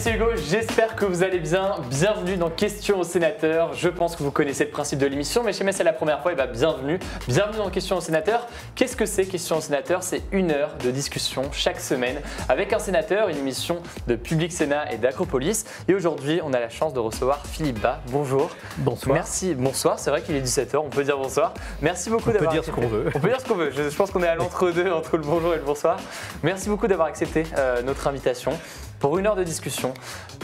salut, Hugo, j'espère que vous allez bien. Bienvenue dans Questions au Sénateur. Je pense que vous connaissez le principe de l'émission, mais chez moi c'est la première fois, et eh bien bienvenue. Bienvenue dans Questions au Sénateur. Qu'est-ce que c'est Questions au sénateur? C'est une heure de discussion chaque semaine avec un sénateur, une émission de Public Sénat et d'Acropolis. Et aujourd'hui, on a la chance de recevoir Philippe Bas. Bonjour. Bonsoir. Merci, bonsoir. C'est vrai qu'il est 17h, on peut dire bonsoir. Merci beaucoup d'avoir. On peut dire ce qu'on veut. On peut dire ce qu'on veut. Je, pense qu'on est à l'entre-deux entre le bonjour et le bonsoir. Merci beaucoup d'avoir accepté euh, notre invitation pour une heure de discussion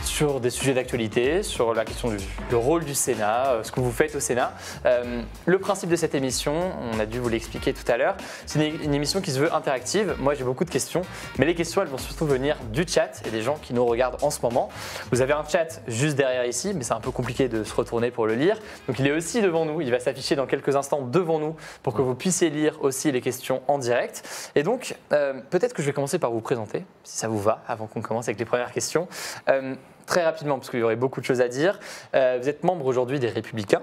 sur des sujets d'actualité, sur la question du rôle du Sénat, euh, ce que vous faites au Sénat. Euh, le principe de cette émission, on a dû vous l'expliquer tout à l'heure, c'est une, émission qui se veut interactive. Moi, j'ai beaucoup de questions, mais les questions, elles vont surtout venir du chat et des gens qui nous regardent en ce moment. Vous avez un chat juste derrière ici, mais c'est un peu compliqué de se retourner pour le lire. Donc, il est aussi devant nous. Il va s'afficher dans quelques instants devant nous pour que vous puissiez lire aussi les questions en direct. Et donc, euh, peut-être que je vais commencer par vous présenter, si ça vous va, avant qu'on commence avec les première question, euh, très rapidement, parce qu'il y aurait beaucoup de choses à dire, euh, vous êtes membre aujourd'hui des Républicains.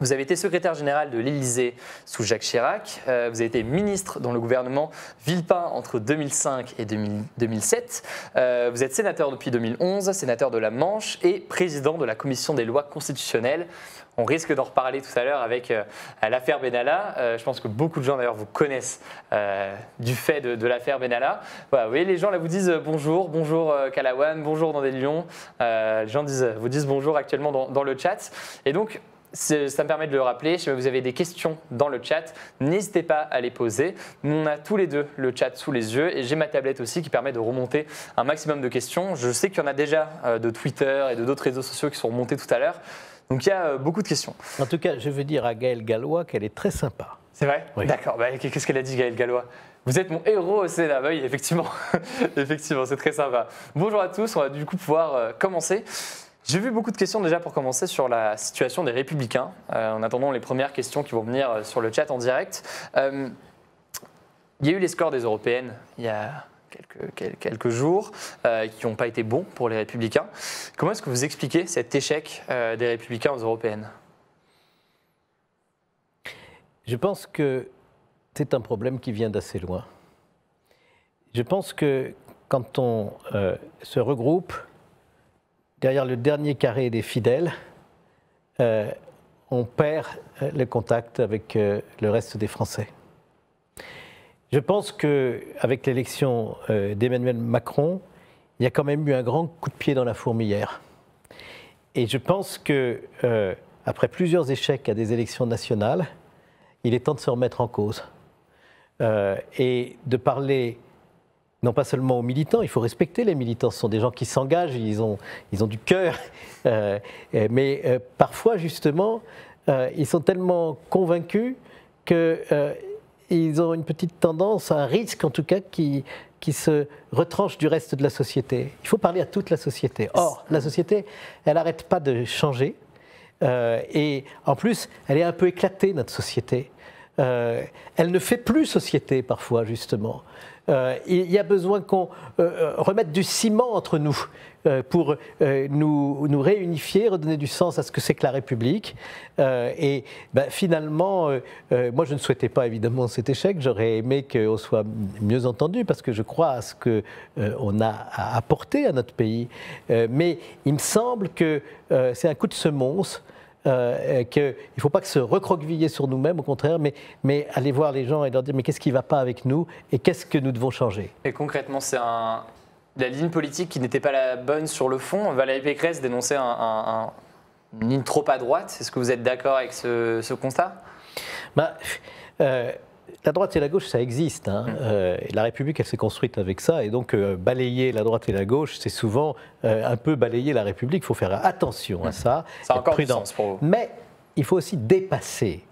Vous avez été secrétaire général de l'Élysée sous Jacques Chirac, euh, vous avez été ministre dans le gouvernement Villepin entre 2005 et 2007, euh, vous êtes sénateur depuis 2011, sénateur de la Manche et président de la commission des lois constitutionnelles. On risque d'en reparler tout à l'heure avec euh, l'affaire Benalla. je pense que beaucoup de gens d'ailleurs vous connaissent du fait de, l'affaire Benalla. Voilà, vous voyez, les gens là vous disent bonjour, bonjour Calawan, bonjour dans des lions. les gens disent, vous disent bonjour actuellement dans, dans le chat. Et donc, ça me permet de le rappeler. Si vous avez des questions dans le chat, n'hésitez pas à les poser. Nous, on a tous les deux le chat sous les yeux et j'ai ma tablette aussi qui permet de remonter un maximum de questions. Je sais qu'il y en a déjà euh, de Twitter et de d'autres réseaux sociaux qui sont remontés tout à l'heure. Donc il y a euh, beaucoup de questions. En tout cas, je veux dire à Gaëlle Gallois qu'elle est très sympa. C'est vrai oui. D'accord. Bah, qu'est-ce qu'elle a dit, Gaëlle Gallois vous êtes mon héros au Sénat. Bah oui, effectivement, effectivement, c'est très sympa. Bonjour à tous, on va du coup pouvoir euh, commencer. J'ai vu beaucoup de questions déjà pour commencer sur la situation des républicains, euh, en attendant les premières questions qui vont venir euh, sur le chat en direct. Euh, il y a eu les scores des européennes il y a quelques, quelques jours qui n'ont pas été bons pour les républicains. Comment est-ce que vous expliquez cet échec des républicains aux européennes Je pense que c'est un problème qui vient d'assez loin. Je pense que quand on se regroupe, derrière le dernier carré des fidèles, euh, on perd euh, le contact avec euh, le reste des Français. Je pense qu'avec l'élection d'Emmanuel Macron, il y a quand même eu un grand coup de pied dans la fourmilière. Et je pense que, après plusieurs échecs à des élections nationales, il est temps de se remettre en cause et de parler non pas seulement aux militants, il faut respecter les militants, ce sont des gens qui s'engagent, ils ont, ils ont du cœur, euh, euh, mais euh, parfois justement, ils sont tellement convaincus qu'ils ont une petite tendance, un risque en tout cas, qui, qui se retranche du reste de la société. Il faut parler à toute la société. Or, la société, elle n'arrête pas de changer, et en plus, elle est un peu éclatée, notre société. Euh, elle ne fait plus société parfois, justement. Euh, il y a besoin qu'on euh, remette du ciment entre nous pour nous, réunifier, redonner du sens à ce que c'est que la République. et ben, finalement, moi je ne souhaitais pas évidemment cet échec, j'aurais aimé qu'on soit mieux entendu parce que je crois à ce qu'on a apporté à notre pays. mais il me semble que c'est un coup de semonce euh, euh, qu'il ne faut pas que se recroqueviller sur nous-mêmes, au contraire, mais, mais aller voir les gens et leur dire mais qu'est-ce qui ne va pas avec nous et qu'est-ce que nous devons changer. Et concrètement, c'est un, la ligne politique qui n'était pas la bonne sur le fond. Valérie Pécresse dénonçait un, un, une ligne trop à droite. Est-ce que vous êtes d'accord avec ce, constat bah, euh, la droite et la gauche, ça existe. Hein. Mmh. Euh, la République, elle s'est construite avec ça. Et donc, euh, balayer la droite et la gauche, c'est souvent euh, un peu balayer la République. Il faut faire attention à mmh. ça. Ça a encore sens pour vous. Mais il faut aussi dépasser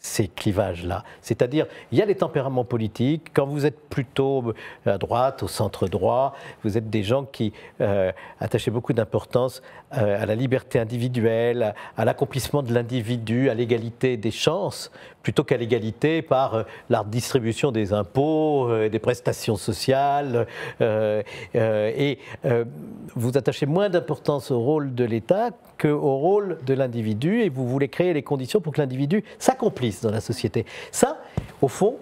ces clivages-là. C'est-à-dire, il y a les tempéraments politiques. Quand vous êtes plutôt à droite, au centre droit, vous êtes des gens qui attachaient beaucoup d'importance euh, à la liberté individuelle, à l'accomplissement de l'individu, à l'égalité des chances, plutôt qu'à l'égalité par euh, la distribution des impôts, euh, des prestations sociales. et vous attachez moins d'importance au rôle de l'État qu'au rôle de l'individu, et vous voulez créer les conditions pour que l'individu s'accomplisse dans la société. Ça, au fond,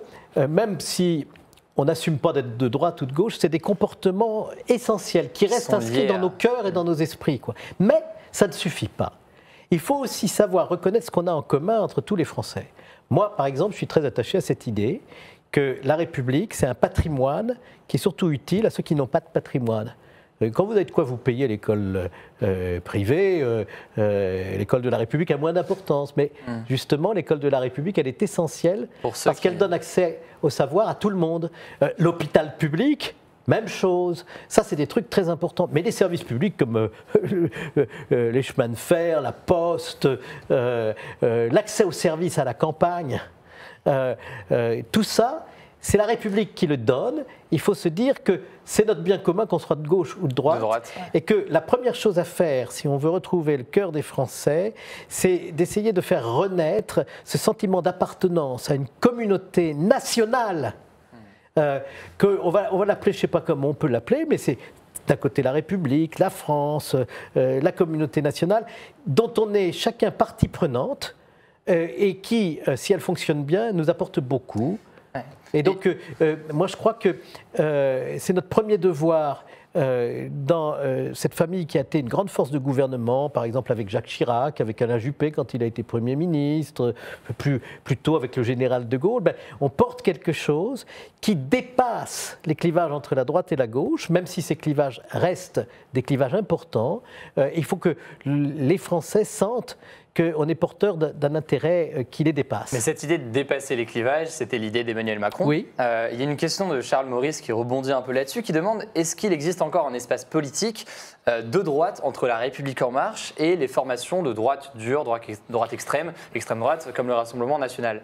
même si on n'assume pas d'être de droite ou de gauche, c'est des comportements essentiels qui restent inscrits dans nos cœurs et dans nos esprits. Mais ça ne suffit pas. Il faut aussi savoir reconnaître ce qu'on a en commun entre tous les Français. Moi, par exemple, je suis très attaché à cette idée que la République, c'est un patrimoine qui est surtout utile à ceux qui n'ont pas de patrimoine. Euh, quand vous avez de quoi vous payer l'école euh, privée, euh, l'école de la République a moins d'importance. Mais hmm. justement, l'école de la République, elle est essentielle parce qu'elle donne accès au savoir à tout le monde. L'hôpital public, même chose. Ça, c'est des trucs très importants. Mais les services publics comme les chemins de fer, la poste, l'accès aux services à la campagne, tout ça, c'est la République qui le donne. Il faut se dire que c'est notre bien commun qu'on soit de gauche ou de droite, Et que la première chose à faire, si on veut retrouver le cœur des Français, c'est d'essayer de faire renaître ce sentiment d'appartenance à une communauté nationale. Hmm. Euh, que on va, on va l'appeler, je ne sais pas comment on peut l'appeler, mais c'est d'un côté la République, la France, euh, la communauté nationale, dont on est chacun partie prenante euh, et qui, euh, si elle fonctionne bien, nous apporte beaucoup. Et donc, euh, euh, moi, je crois que euh, c'est notre premier devoir dans cette famille qui a été une grande force de gouvernement, par exemple avec Jacques Chirac, avec Alain Juppé quand il a été Premier ministre, plus, tôt avec le général de Gaulle, ben, on porte quelque chose qui dépasse les clivages entre la droite et la gauche, même si ces clivages restent des clivages importants. il faut que les Français sentent qu'on est porteur d'un intérêt euh, qui les dépasse. Mais cette idée de dépasser les clivages, c'était l'idée d'Emmanuel Macron. Oui. Euh, il y a une question de Charles Maurice qui rebondit un peu là-dessus, qui demande est-ce qu'il existe encore un espace politique euh, de droite entre la République en marche et les formations de droite dure, droite, extrême, extrême droite, comme le Rassemblement national.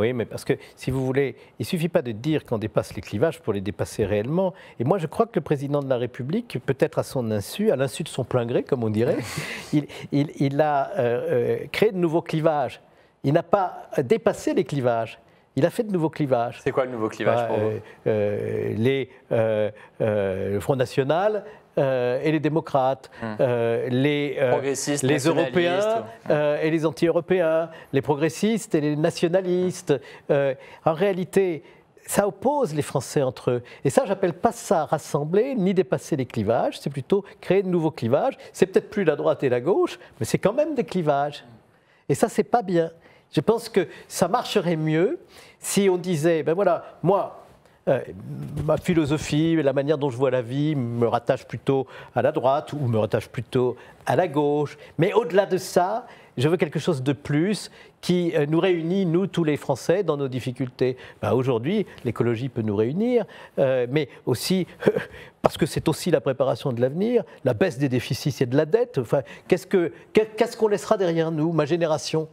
Oui, mais parce que si vous voulez, il suffit pas de dire qu'on dépasse les clivages pour les dépasser réellement. Et moi, je crois que le président de la République, peut-être à son insu, à l'insu de son plein gré, comme on dirait, il, a euh, euh, créé de nouveaux clivages. Il n'a pas dépassé les clivages. Il a fait de nouveaux clivages. C'est quoi le nouveau clivage bah, pour vous les, Le Front National euh, et les démocrates, hmm. euh, euh, les, Européens et les anti-européens, les progressistes et les nationalistes. Hmm. en réalité, ça oppose les Français entre eux. Et ça, j'appelle pas ça rassembler ni dépasser les clivages, c'est plutôt créer de nouveaux clivages. C'est peut-être plus la droite et la gauche, mais c'est quand même des clivages. Et ça, c'est pas bien. Je pense que ça marcherait mieux si on disait, ben voilà, moi, euh, ma philosophie, la manière dont je vois la vie me rattache plutôt à la droite ou me rattache plutôt à la gauche. Mais au-delà de ça, je veux quelque chose de plus qui euh, nous réunit, nous, tous les Français, dans nos difficultés. Bah, aujourd'hui, l'écologie peut nous réunir, euh, mais aussi, parce que c'est aussi la préparation de l'avenir, la baisse des déficits et de la dette. Enfin, Qu'est-ce qu'on laissera derrière nous, ma génération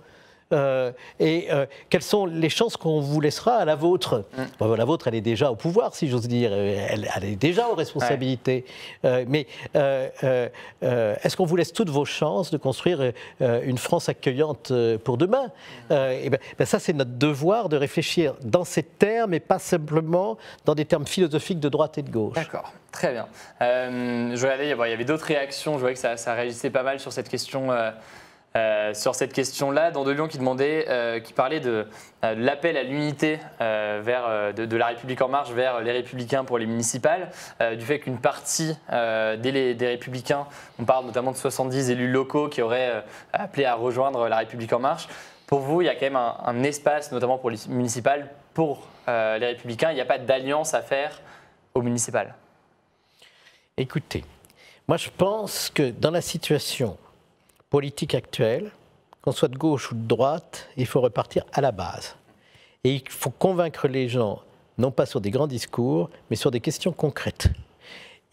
euh, et euh, quelles sont les chances qu'on vous laissera à la vôtre mm. La vôtre, elle est déjà au pouvoir, si j'ose dire, elle, est déjà aux responsabilités. Euh, mais est-ce qu'on vous laisse toutes vos chances de construire une France accueillante pour demain mm. et ben, ben, Ça, c'est notre devoir de réfléchir dans ces termes et pas simplement dans des termes philosophiques de droite et de gauche. D'accord, très bien. je regardais, il y avait d'autres réactions, je voyais que ça, ça réagissait pas mal sur cette question. Euh, sur cette question-là, dans De Lyon qui demandait, euh, qui parlait euh, de, l'appel à l'unité vers de, la République en marche vers les Républicains pour les municipales, du fait qu'une partie des, Républicains, on parle notamment de 70 élus locaux qui auraient appelé à rejoindre la République en marche. Pour vous, il y a quand même un, un espace, notamment pour les municipales, pour les Républicains. Il n'y a pas d'alliance à faire aux municipales. Écoutez, moi je pense que dans la situation politique actuelle, qu'on soit de gauche ou de droite, il faut repartir à la base. Et il faut convaincre les gens, non pas sur des grands discours, mais sur des questions concrètes.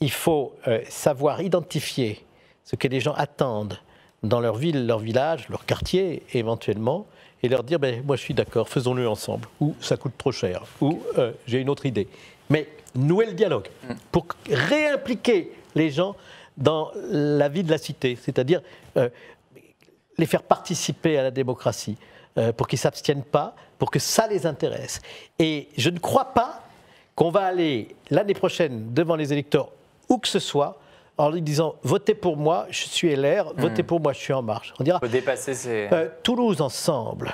Il faut euh, savoir identifier ce que les gens attendent dans leur ville, leur village, leur quartier éventuellement, et leur dire, ben, moi je suis d'accord, faisons-le ensemble, ou ça coûte trop cher, ou euh, j'ai une autre idée. Mais nouer le dialogue mm. pour réimpliquer les gens dans la vie de la cité, c'est-à-dire euh, les faire participer à la démocratie, euh, pour qu'ils ne s'abstiennent pas, pour que ça les intéresse. Et je ne crois pas qu'on va aller l'année prochaine devant les électeurs, où que ce soit, en lui disant votez pour moi, je suis LR, hmm. votez pour moi, je suis en marche. On dira dépasser euh, Toulouse ensemble,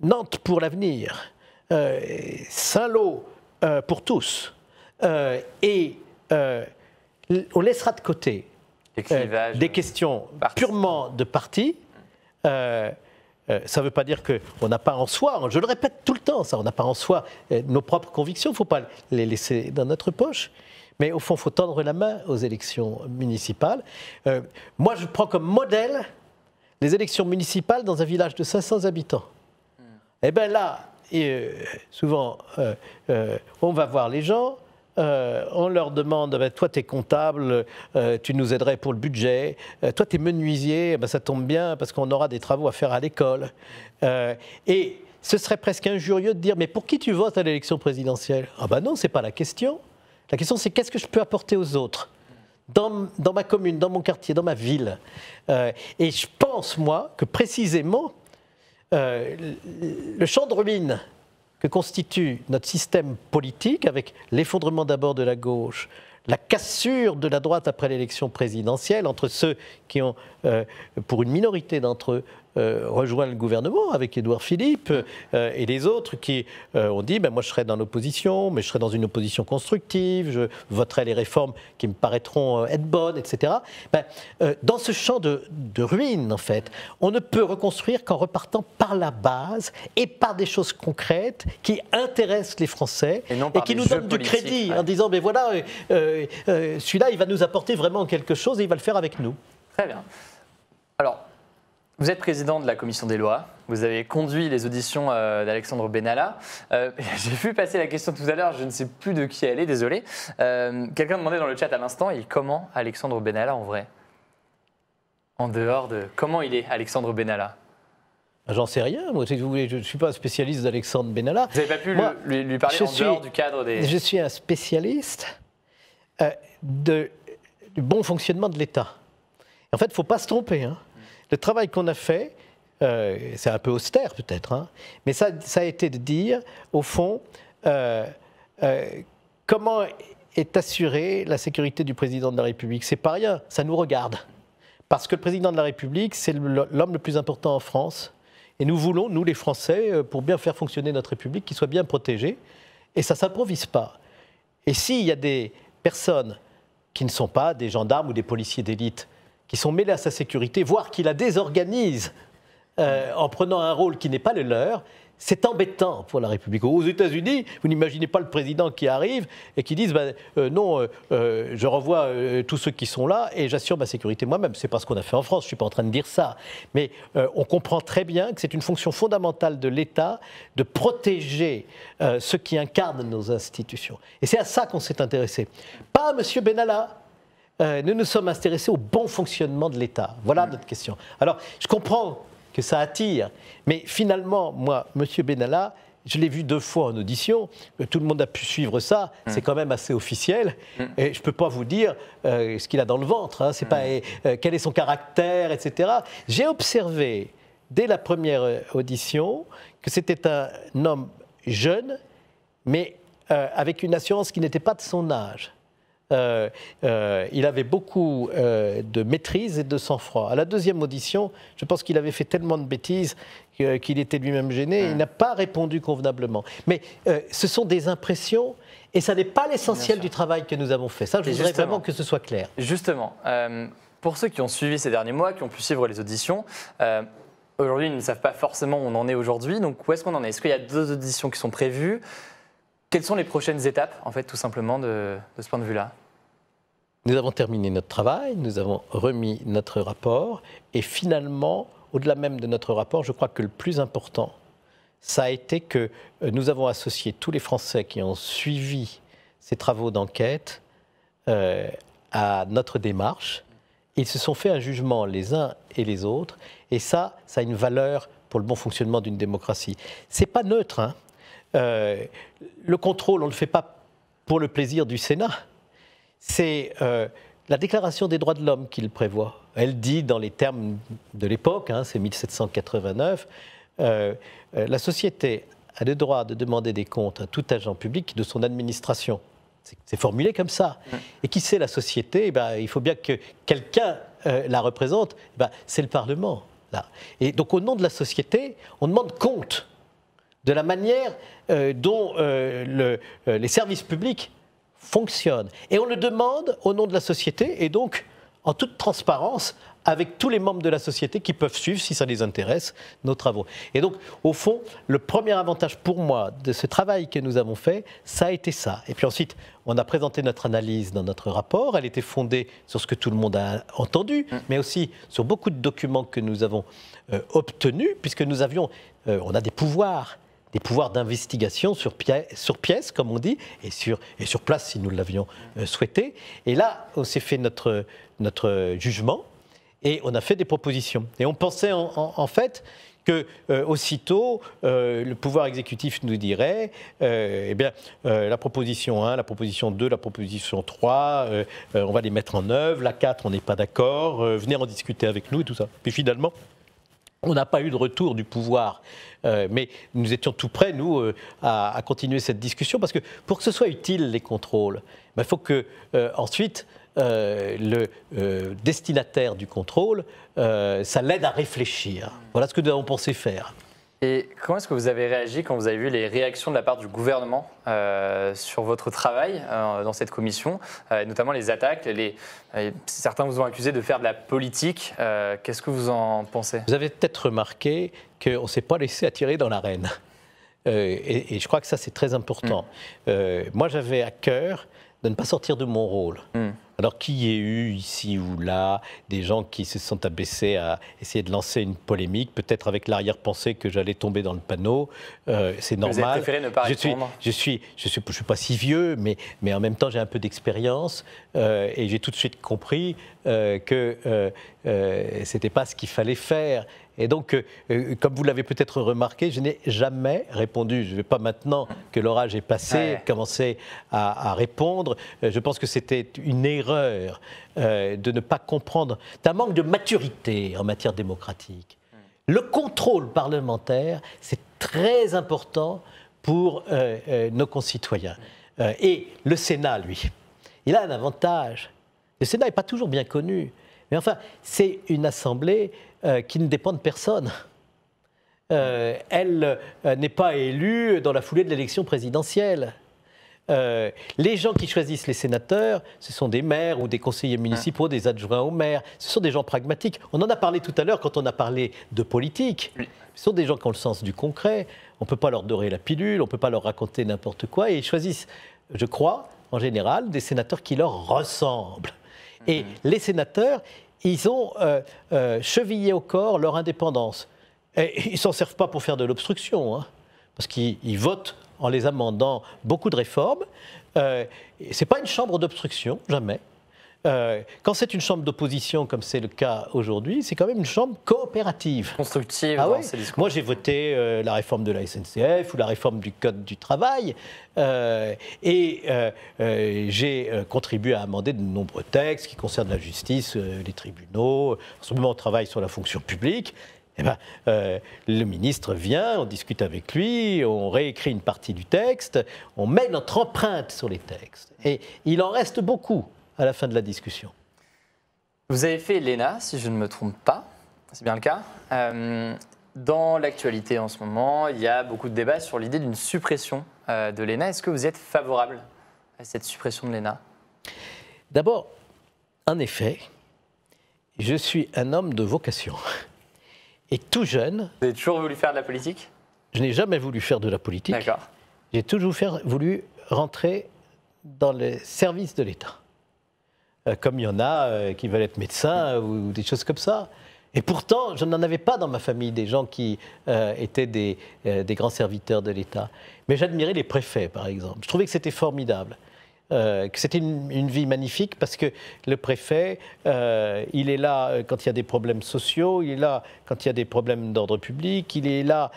Nantes pour l'avenir, Saint-Lô pour tous, et on laissera de côté euh, des questions euh, purement de parti. Euh, ça ne veut pas dire qu'on n'a pas en soi, hein, je le répète tout le temps, ça, on n'a pas en soi nos propres convictions, il ne faut pas les laisser dans notre poche. Mais au fond, il faut tendre la main aux élections municipales. moi, je prends comme modèle les élections municipales dans un village de 500 habitants. Hmm. Eh bien là, souvent, on va voir les gens, euh, on leur demande ben, toi, tu es comptable, euh, tu nous aiderais pour le budget. Euh, toi, tu es menuisier, ben, ça tombe bien parce qu'on aura des travaux à faire à l'école. et ce serait presque injurieux de dire mais pour qui tu votes à l'élection présidentielle Ah ben non, n'est pas la question. La question, c'est qu'est-ce que je peux apporter aux autres dans, dans, ma commune, dans mon quartier, dans ma ville. et je pense, moi, que précisément, le champ de ruines que constitue notre système politique, avec l'effondrement d'abord de la gauche, la cassure de la droite après l'élection présidentielle entre ceux qui ont, euh, pour une minorité d'entre eux, euh, rejoint le gouvernement avec Édouard Philippe euh, et les autres qui euh, ont dit ben, moi je serai dans l'opposition, mais je serai dans une opposition constructive, je voterai les réformes qui me paraîtront être bonnes, etc. Ben, dans ce champ de, ruines, en fait, on ne peut reconstruire qu'en repartant par la base et par des choses concrètes qui intéressent les Français et, qui nous donnent du crédit en disant mais ben, voilà, celui-là, il va nous apporter vraiment quelque chose et il va le faire avec nous. Très bien. Alors, vous êtes président de la commission des lois. Vous avez conduit les auditions euh, d'Alexandre Benalla. Euh, j'ai vu passer la question tout à l'heure, je ne sais plus de qui elle est, désolé. Euh, quelqu'un demandait dans le chat à l'instant, il comment Alexandre Benalla en vrai En dehors de... Comment il est, Alexandre Benalla bah, J'en sais rien, moi, vous je ne suis pas un spécialiste d'Alexandre Benalla. Vous n'avez pas pu lui, parler en dehors du cadre des... Je suis un spécialiste de, du bon fonctionnement de l'État. En fait, il ne faut pas se tromper. Hein le travail qu'on a fait, euh, c'est un peu austère peut-être, hein, mais ça, a été de dire, au fond, euh, euh, comment est assurée la sécurité du président de la République. C'est pas rien, ça nous regarde. Parce que le président de la République, c'est l'homme le plus important en France. Et nous voulons, nous les Français, pour bien faire fonctionner notre République, qu'il soit bien protégé. Et ça ne s'improvise pas. Et s'il y a des personnes qui ne sont pas des gendarmes ou des policiers d'élite, qui sont mêlés à sa sécurité, voire qui la désorganisent euh, en prenant un rôle qui n'est pas le leur, c'est embêtant pour la République. Aux États-Unis, vous n'imaginez pas le président qui arrive et qui dit, ben, euh, non, euh, je revois tous ceux qui sont là et j'assure ma sécurité moi-même. C'est pas ce qu'on a fait en France. Je suis pas en train de dire ça, mais on comprend très bien que c'est une fonction fondamentale de l'État de protéger ceux qui incarnent nos institutions. Et c'est à ça qu'on s'est intéressé. Pas à M. Benalla, euh, nous nous sommes intéressés au bon fonctionnement de l'État. Voilà notre question. Alors, je comprends que ça attire, mais finalement, moi, M. Benalla, je l'ai vu deux fois en audition, euh, tout le monde a pu suivre ça, mm. c'est quand même assez officiel, mm. et je ne peux pas vous dire euh, ce qu'il a dans le ventre, hein, mm. pas, quel est son caractère, etc. J'ai observé, dès la première audition, que c'était un homme jeune, mais avec une assurance qui n'était pas de son âge. Euh, euh, il avait beaucoup euh, de maîtrise et de sang-froid. À la deuxième audition, je pense qu'il avait fait tellement de bêtises qu'il était lui-même gêné. Il hein. n'a pas répondu convenablement. Mais ce sont des impressions. Et ça n'est pas l'essentiel du travail que nous avons fait. Ça, je voudrais vraiment que ce soit clair. Justement, pour ceux qui ont suivi ces derniers mois, qui ont pu suivre les auditions, aujourd'hui, ils ne savent pas forcément où on en est aujourd'hui. Donc, où est-ce qu'on en est Est-ce qu'il y a deux auditions qui sont prévues quelles sont les prochaines étapes, en fait, tout simplement, de, ce point de vue-là Nous avons terminé notre travail, nous avons remis notre rapport, et finalement, au-delà même de notre rapport, je crois que le plus important, ça a été que euh, nous avons associé tous les Français qui ont suivi ces travaux d'enquête euh, à notre démarche. Ils se sont fait un jugement les uns et les autres, et ça, ça a une valeur pour le bon fonctionnement d'une démocratie. C'est pas neutre, hein. Euh, le contrôle, on ne le fait pas pour le plaisir du Sénat. C'est euh, la Déclaration des droits de l'homme qu'il prévoit. Elle dit, dans les termes de l'époque, hein, c'est 1789, euh, la société a le droit de demander des comptes à tout agent public de son administration. C'est formulé comme ça. Et qui c'est la société eh ben, Il faut bien que quelqu'un la représente. Eh ben, c'est le Parlement. Et donc, au nom de la société, on demande compte de la manière euh, dont euh, le, euh, les services publics fonctionnent. Et on le demande au nom de la société et donc en toute transparence avec tous les membres de la société qui peuvent suivre, si ça les intéresse, nos travaux. Et donc, au fond, le premier avantage pour moi de ce travail que nous avons fait, ça a été ça. Et puis ensuite, on a présenté notre analyse dans notre rapport. Elle était fondée sur ce que tout le monde a entendu, mm. mais aussi sur beaucoup de documents que nous avons obtenus, puisque nous avions, on a des pouvoirs des pouvoirs d'investigation sur, pièce, comme on dit, et sur, et sur place si nous l'avions euh, souhaité. Et là, on s'est fait notre, notre jugement et on a fait des propositions. Et on pensait en, fait que euh, aussitôt euh, le pouvoir exécutif nous dirait eh bien la proposition 1, la proposition 2, la proposition 3, on va les mettre en œuvre, la 4 on n'est pas d'accord, venez en discuter avec nous et tout ça. Puis finalement, on n'a pas eu de retour du pouvoir, euh, mais nous étions tout prêts, nous, euh, à, continuer cette discussion, parce que pour que ce soit utile, les contrôles, il ben, faut que euh, ensuite le destinataire du contrôle, ça l'aide à réfléchir. Voilà ce que nous avons pensé faire. Et comment est-ce que vous avez réagi quand vous avez vu les réactions de la part du gouvernement euh, sur votre travail euh, dans cette commission, euh, notamment les attaques les, Certains vous ont accusé de faire de la politique. Qu'est-ce que vous en pensez Vous avez peut-être remarqué qu'on ne s'est pas laissé attirer dans l'arène. Et, et, je crois que ça, c'est très important. Mm. moi, j'avais à cœur de ne pas sortir de mon rôle. Mm. Alors qu'il y ait eu ici ou là des gens qui se sont abaissés à essayer de lancer une polémique, peut-être avec l'arrière-pensée que j'allais tomber dans le panneau, euh, c'est normal. Vous avez ne pas je suis, je suis, je suis, pas si vieux, mais mais en même temps j'ai un peu d'expérience euh, et j'ai tout de suite compris euh, que ce n'était c'était pas ce qu'il fallait faire et donc, euh, euh, comme vous l'avez peut-être remarqué, je n'ai jamais répondu. Je ne vais pas maintenant que l'orage est passé commencer à, répondre. Euh, je pense que c'était une erreur de ne pas comprendre. C'est un manque de maturité en matière démocratique. Hmm. Le contrôle parlementaire, c'est très important pour nos concitoyens. Hmm. et le Sénat, lui, il a un avantage. Le Sénat n'est pas toujours bien connu. Mais enfin, c'est une assemblée euh, qui ne dépend de personne. Euh, elle euh, n'est pas élue dans la foulée de l'élection présidentielle. les gens qui choisissent les sénateurs, ce sont des maires ou des conseillers municipaux, des adjoints aux maires, ce sont des gens pragmatiques. On en a parlé tout à l'heure quand on a parlé de politique. Ce sont des gens qui ont le sens du concret. On ne peut pas leur dorer la pilule, on ne peut pas leur raconter n'importe quoi. Et ils choisissent, je crois, en général, des sénateurs qui leur ressemblent. Et mhm. les sénateurs, ils ont euh, euh, chevillé au corps leur indépendance. Et ils ne s'en servent pas pour faire de l'obstruction, hein, parce qu'ils votent en les amendant beaucoup de réformes. Euh, ce n'est pas une chambre d'obstruction, jamais. Euh, quand c'est une chambre d'opposition, comme c'est le cas aujourd'hui, c'est quand même une chambre coopérative. Constructive. Ah discours. Moi, j'ai voté euh, la réforme de la SNCF ou la réforme du Code du travail. Euh, et j'ai contribué à amender de nombreux textes qui concernent la justice, les tribunaux. En ce moment, on travaille sur la fonction publique. Eh ben, le ministre vient, on discute avec lui, on réécrit une partie du texte, on met notre empreinte sur les textes. Et il en reste beaucoup à la fin de la discussion. Vous avez fait l'ENA, si je ne me trompe pas, c'est bien le cas. Euh, dans l'actualité en ce moment, il y a beaucoup de débats sur l'idée d'une suppression euh, de l'ENA. Est-ce que vous êtes favorable à cette suppression de l'ENA D'abord, en effet, je suis un homme de vocation. Et tout jeune. Vous avez toujours voulu faire de la politique Je n'ai jamais voulu faire de la politique. D'accord. J'ai toujours voulu rentrer dans les services de l'État. Euh, comme il y en a euh, qui veulent être médecins euh, ou des choses comme ça. Et pourtant, je n'en avais pas dans ma famille des gens qui étaient des, grands serviteurs de l'État. Mais j'admirais les préfets, par exemple. Je trouvais que c'était formidable. que c'était une, vie magnifique parce que le préfet, il est là quand il y a des problèmes sociaux, il est là quand il y a des problèmes d'ordre public, il est là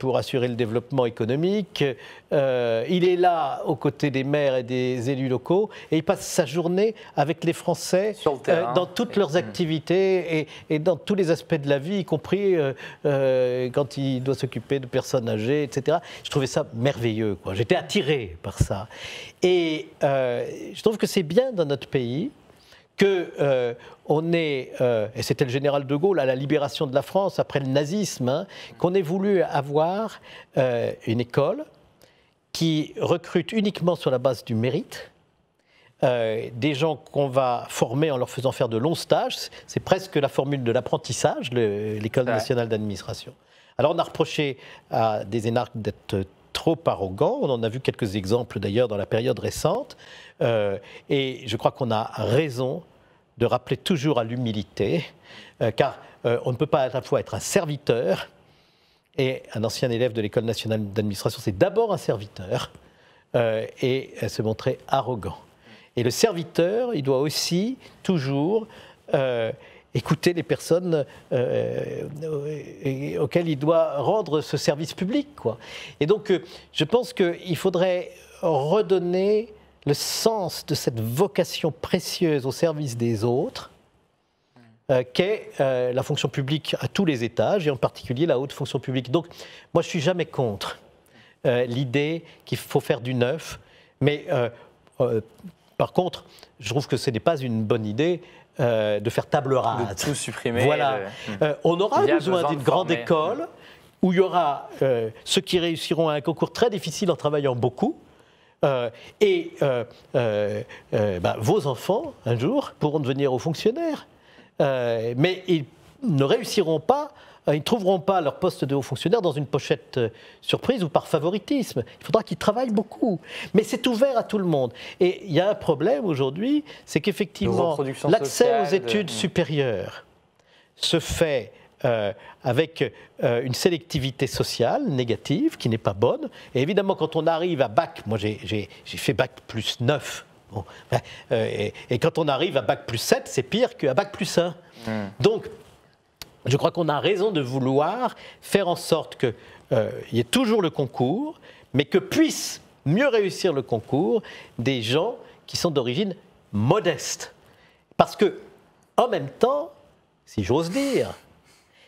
pour assurer le développement économique, euh, il est là aux côtés des maires et des élus locaux et il passe sa journée avec les Français euh, dans toutes leurs activités et, dans tous les aspects de la vie, y compris euh, quand il doit s'occuper de personnes âgées, etc. Je trouvais ça merveilleux. J'étais attiré par ça. Et je trouve que c'est bien dans notre pays que euh, on est, et c'était le général de Gaulle à la libération de la France après le nazisme, hein, qu'on ait voulu avoir une école, qui recrute uniquement sur la base du mérite. Euh, des gens qu'on va former en leur faisant faire de longs stages. C'est presque la formule de l'apprentissage, l'École nationale d'administration. Alors on a reproché à des énarques d'être trop arrogants. On en a vu quelques exemples d'ailleurs dans la période récente. Euh, et je crois qu'on a raison de rappeler toujours à l'humilité, euh, car on ne peut pas à la fois être un serviteur et un ancien élève de l'École nationale d'administration. C'est d'abord un serviteur euh, et euh, se montrer arrogant. Et le serviteur, il doit aussi toujours euh, écouter les personnes euh, auxquelles il doit rendre ce service public. Et donc, je pense qu'il faudrait redonner le sens de cette vocation précieuse au service des autres euh, qu'est euh, la fonction publique à tous les étages, et en particulier la haute fonction publique. Donc, moi, je suis jamais contre euh, l'idée qu'il faut faire du neuf, mais par contre, je trouve que ce n'est pas une bonne idée de faire table rase. tout supprimer. Voilà. on aura besoin, d'une grande école où il y aura ceux qui réussiront à un concours très difficile en travaillant beaucoup. et bah, vos enfants, un jour, pourront devenir aux fonctionnaires. Euh, mais ils ne réussiront pas, euh, ils ne trouveront pas leur poste de haut fonctionnaire dans une pochette euh, surprise ou par favoritisme. Il faudra qu'ils travaillent beaucoup. Mais c'est ouvert à tout le monde. Et il y a un problème aujourd'hui, c'est qu'effectivement, l'accès aux études hmm. supérieures se fait avec une sélectivité sociale négative qui n'est pas bonne. Et évidemment, quand on arrive à bac, moi j'ai fait bac plus 9 ben, euh, et, quand on arrive à bac plus 7, c'est pire qu'à bac plus 1. Hmm. Donc, je crois qu'on a raison de vouloir faire en sorte qu'il euh, y ait toujours le concours, mais que puissent mieux réussir le concours des gens qui sont d'origine modeste. Parce que, en même temps, si j'ose dire,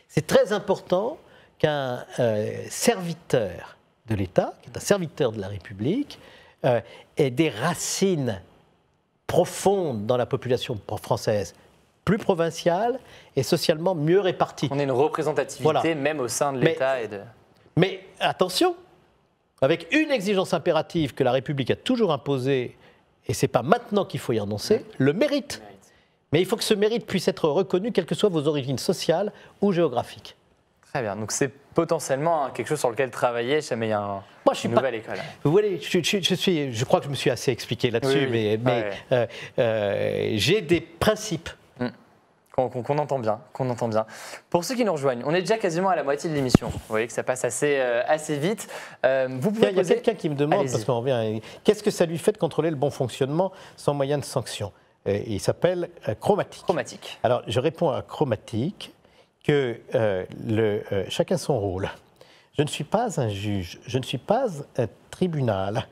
c'est très important qu'un euh, serviteur de l'État, qui un serviteur de la République, ait des racines profonde dans la population française plus provinciale et socialement mieux répartie. On a une représentativité même au sein de l'État. Mais, attention, avec une exigence impérative que la République a toujours imposée, et c'est pas maintenant qu'il faut y renoncer, le mérite. Mais il faut que ce mérite puisse être reconnu, quelles que soient vos origines sociales ou géographiques. Très bien, donc c'est potentiellement hein, quelque chose sur lequel travailler jamais il y a je suis une nouvelle école. Vous voyez, je, suis, je crois que je me suis assez expliqué là-dessus, mais, ah euh, euh, j'ai des principes. Mm. Qu'on entend bien, qu'on entend bien. Pour ceux qui nous rejoignent, on est déjà quasiment à la moitié de l'émission. Vous voyez que ça passe assez, euh, assez vite. vous pouvez Il y a, quelqu'un qui me demande, qu'est-ce que ça lui fait de contrôler le bon fonctionnement sans moyen de sanction Il s'appelle chromatique. Chromatique. Alors, je réponds à chromatique que euh, euh, chacun son rôle. Je ne suis pas un juge, je ne suis pas un tribunal.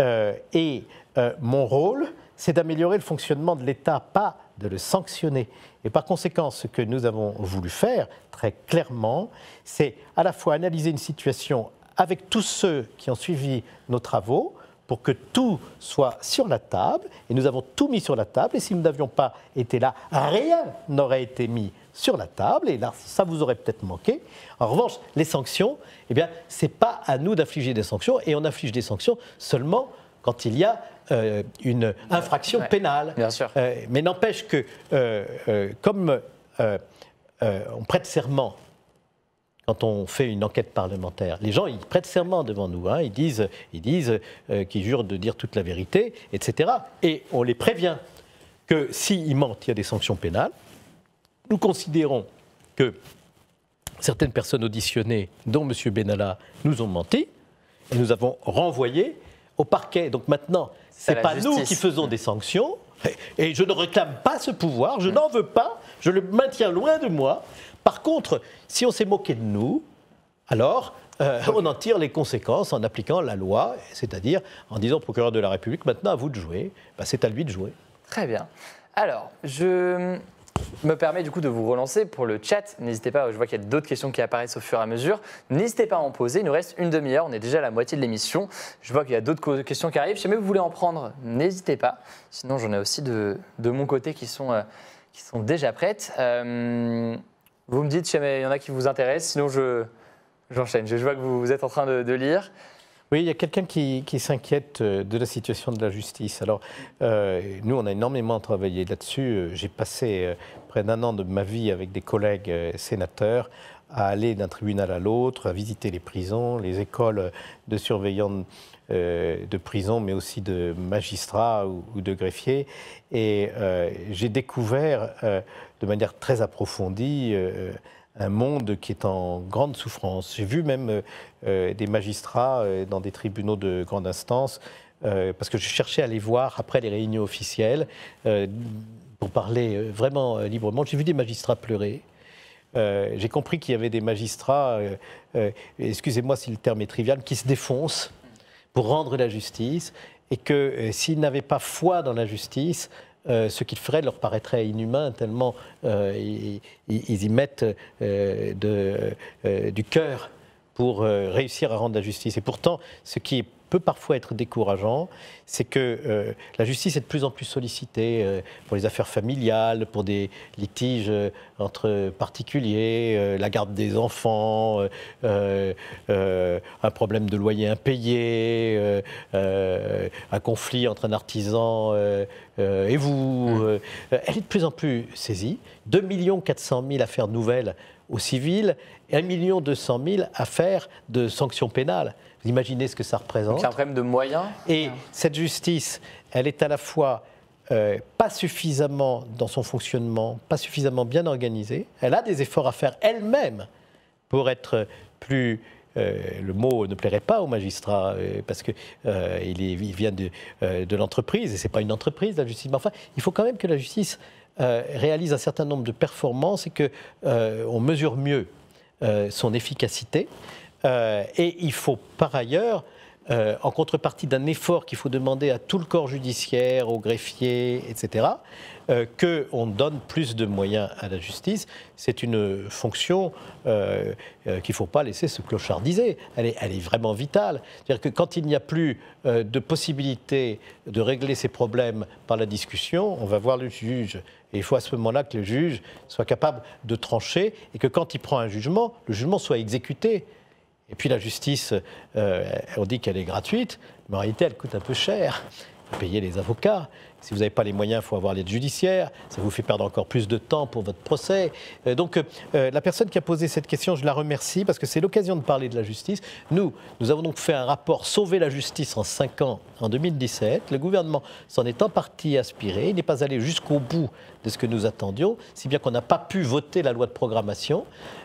Euh, et mon rôle, c'est d'améliorer le fonctionnement de l'État, pas de le sanctionner. Et par conséquent, ce que nous avons voulu faire, très clairement, c'est à la fois analyser une situation avec tous ceux qui ont suivi nos travaux, pour que tout soit sur la table. Et nous avons tout mis sur la table. Et si nous n'avions pas été là, rien n'aurait été mis sur la table, et là, ça vous aurait peut-être manqué. En revanche, les sanctions, eh bien, c'est pas à nous d'infliger des sanctions, et on inflige des sanctions seulement quand il y a euh, une infraction pénale. Euh, mais n'empêche que, euh, comme on prête serment quand on fait une enquête parlementaire, les gens, ils prêtent serment devant nous, hein. ils disent, ils disent qu'ils jurent de dire toute la vérité, etc. Et on les prévient que s'ils mentent, il y a des sanctions pénales. Nous considérons que certaines personnes auditionnées, dont M. Benalla, nous ont menti et nous avons renvoyé au parquet. Donc maintenant, ce n'est pas nous qui faisons des sanctions et je ne réclame pas ce pouvoir, je n'en veux pas, je le maintiens loin de moi. Par contre, si on s'est moqué de nous, alors euh, on en tire les conséquences en appliquant la loi, c'est-à-dire en disant au procureur de la République, maintenant à vous de jouer, ben, c'est à lui de jouer. Très bien. Alors, je, me permet du coup de vous relancer pour le chat. N'hésitez pas, je vois qu'il y a d'autres questions qui apparaissent au fur et à mesure. N'hésitez pas à en poser, il nous reste une demi-heure, on est déjà à la moitié de l'émission. Je vois qu'il y a d'autres questions qui arrivent. Si jamais vous voulez en prendre, n'hésitez pas. Sinon, j'en ai aussi de, mon côté qui sont, euh, qui sont déjà prêtes. Euh, vous me dites si jamais il y en a qui vous intéressent, sinon j'enchaîne. Je vois que vous, êtes en train de lire. Oui, il y a quelqu'un qui, s'inquiète euh, de la situation de la justice. Alors, euh, nous, on a énormément travaillé là-dessus. Euh, j'ai passé près d'un an de ma vie avec des collègues sénateurs à aller d'un tribunal à l'autre, à visiter les prisons, les écoles de surveillants de prison, mais aussi de magistrats ou, ou de greffiers. Et j'ai découvert de manière très approfondie un monde qui est en grande souffrance. J'ai vu même euh, euh, des magistrats euh, dans des tribunaux de grande instance, parce que je cherchais à les voir après les réunions officielles, pour parler vraiment librement. J'ai vu des magistrats pleurer. J'ai compris qu'il y avait des magistrats, excusez-moi si le terme est trivial, qui se défoncent pour rendre la justice, et que s'ils n'avaient pas foi dans la justice, euh, ce qu'ils feraient leur paraîtrait inhumain, tellement euh, ils, y mettent euh, du cœur pour réussir à rendre la justice. Et pourtant, ce qui est peut parfois être décourageant, c'est que euh, la justice est de plus en plus sollicitée euh, pour les affaires familiales, pour des litiges euh, entre particuliers, la garde des enfants, un problème de loyer impayé, un conflit entre un artisan et vous. Mmh. elle est de plus en plus saisie. 2 400 000 affaires nouvelles aux civils, 1 million 200 000 affaires de sanctions pénales. Vous imaginez ce que ça représente. C'est un problème de moyens. Et cette justice, elle est à la fois euh, pas suffisamment dans son fonctionnement, pas suffisamment bien organisée. Elle a des efforts à faire elle-même pour être plus euh, le mot ne plairait pas aux magistrats euh, parce qu'il il, vient de, l'entreprise et ce n'est pas une entreprise la justice. Mais enfin, il faut quand même que la justice euh, réalise un certain nombre de performances et qu'on euh, mesure mieux euh, son efficacité. et il faut par ailleurs euh, en contrepartie d'un effort qu'il faut demander à tout le corps judiciaire, aux greffiers, etc., euh, qu'on donne plus de moyens à la justice, c'est une fonction euh, qu'il ne faut pas laisser se clochardiser. Elle est, elle est vraiment vitale. C'est-à-dire que quand il n'y a plus de possibilité de régler ces problèmes par la discussion, on va voir le juge. Et il faut à ce moment-là que le juge soit capable de trancher et que quand il prend un jugement, le jugement soit exécuté. Et puis la justice, euh, on dit qu'elle est gratuite, mais en réalité, elle coûte un peu cher. Il faut payer les avocats, si vous n'avez pas les moyens, il faut avoir l'aide judiciaire. Ça vous fait perdre encore plus de temps pour votre procès. Euh, donc, euh, euh, la personne qui a posé cette question, je la remercie parce que c'est l'occasion de parler de la justice. Nous, nous avons donc fait un rapport Sauver la justice en 5 ans en 2017. Le gouvernement s'en est en partie aspiré. Il n'est pas allé jusqu'au bout de ce que nous attendions, si bien qu'on n'a pas pu voter la loi de programmation.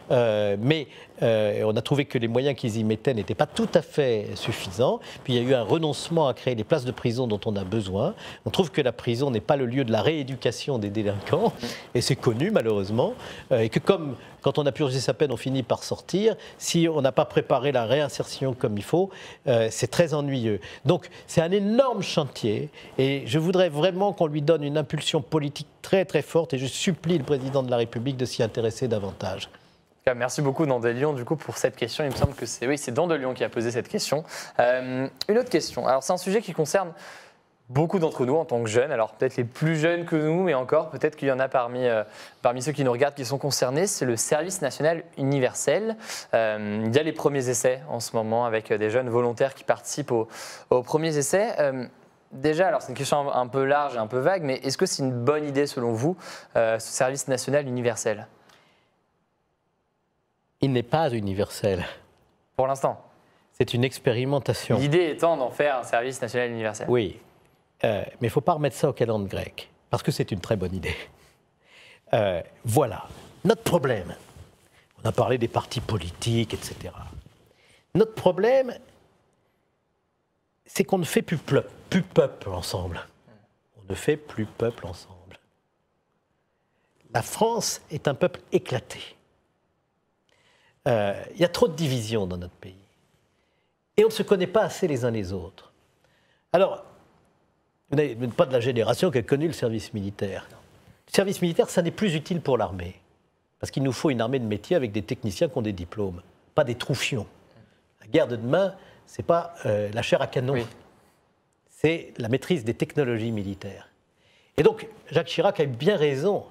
mais on a trouvé que les moyens qu'ils y mettaient n'étaient pas tout à fait suffisants. Puis il y a eu un renoncement à créer les places de prison dont on a besoin. On trouve que la prison n'est pas le lieu de la rééducation des délinquants, et c'est connu malheureusement, euh, et que comme quand on a purgé sa peine, on finit par sortir, si on n'a pas préparé la réinsertion comme il faut, euh, c'est très ennuyeux. Donc c'est un énorme chantier, et je voudrais vraiment qu'on lui donne une impulsion politique très très forte, et je supplie le président de la République de s'y intéresser davantage. Merci beaucoup Dans du coup pour cette question. Il me semble que c'est oui, c'est Dans Lyon qui a posé cette question. Euh, une autre question. Alors c'est un sujet qui concerne beaucoup d'entre nous en tant que jeunes, alors peut-être les plus jeunes que nous, mais encore peut-être qu'il y en a parmi, euh, parmi ceux qui nous regardent qui sont concernés, c'est le service national universel. Euh, il y a les premiers essais en ce moment avec euh, des jeunes volontaires qui participent aux, premiers essais. déjà, alors c'est une question un, peu large et un peu vague, mais est-ce que c'est une bonne idée selon vous, ce service national universel Il n'est pas universel. Pour l'instant. C'est une expérimentation. L'idée étant d'en faire un service national universel. Oui, euh, mais il ne faut pas remettre ça au calendrier grec parce que c'est une très bonne idée. Euh, voilà, notre problème. On a parlé des partis politiques, etc. Notre problème, c'est qu'on ne fait plus, peuple ensemble. On ne fait plus peuple ensemble. La France est un peuple éclaté. Euh, il y a trop de divisions dans notre pays. Et on ne se connaît pas assez les uns les autres. Alors, vous n'êtes pas de la génération qui a connu le service militaire. Le service militaire, ça n'est plus utile pour l'armée. Parce qu'il nous faut une armée de métier avec des techniciens qui ont des diplômes, pas des troufions. La guerre de demain, n'est pas euh, la chair à canon. C'est la maîtrise des technologies militaires. Et donc, Jacques Chirac a eu bien raison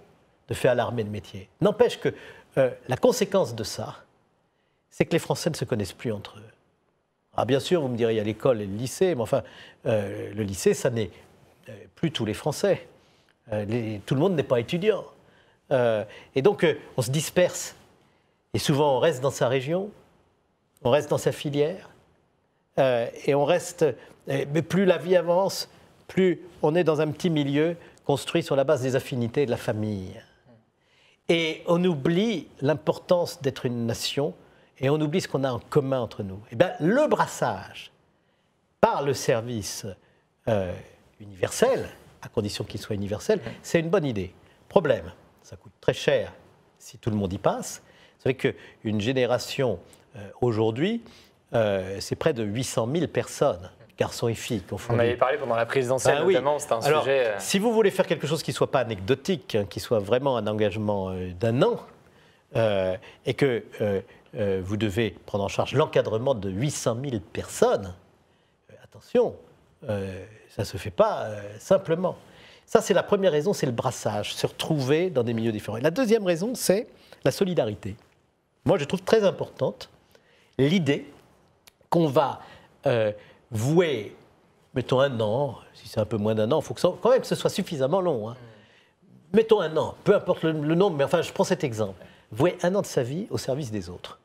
de faire l'armée de métier. N'empêche que euh, la conséquence de ça, c'est que les Français ne se connaissent plus entre eux. Ah bien sûr, vous me direz, il y a l'école et le lycée, mais enfin, euh, le lycée, ça n'est euh, plus tous les Français. Euh, tout le monde n'est pas étudiant. et donc, on se disperse. Et souvent, on reste dans sa région, on reste dans sa filière, et on reste... mais plus la vie avance, plus on est dans un petit milieu construit sur la base des affinités de la famille. Et on oublie l'importance d'être une nation et on oublie ce qu'on a en commun entre nous. Eh bien, le brassage par le service euh, universel, à condition qu'il soit universel, c'est une bonne idée. Problème, ça coûte très cher si tout le monde y passe. Vous savez qu'une génération euh, aujourd'hui, euh, c'est près de 800 000 personnes, garçons et filles fond. On avait parlé pendant la présidentielle ah notamment, un sujet... Si vous voulez faire quelque chose qui ne soit pas anecdotique, hein, qui soit vraiment un engagement d'un an, et que euh, vous devez prendre en charge l'encadrement de 800 000 personnes. Euh, attention, euh, ça ne se fait pas simplement. Ça, c'est la première raison, c'est le brassage, se retrouver dans des milieux différents. la deuxième raison, c'est la solidarité. Moi, je trouve très importante l'idée qu'on va vouer, mettons un an, si c'est un peu moins d'un an, il faut quand même que ce soit suffisamment long. Hein. Mettons un an, peu importe le, le nombre, mais enfin, je prends cet exemple vouer un an de sa vie au service des autres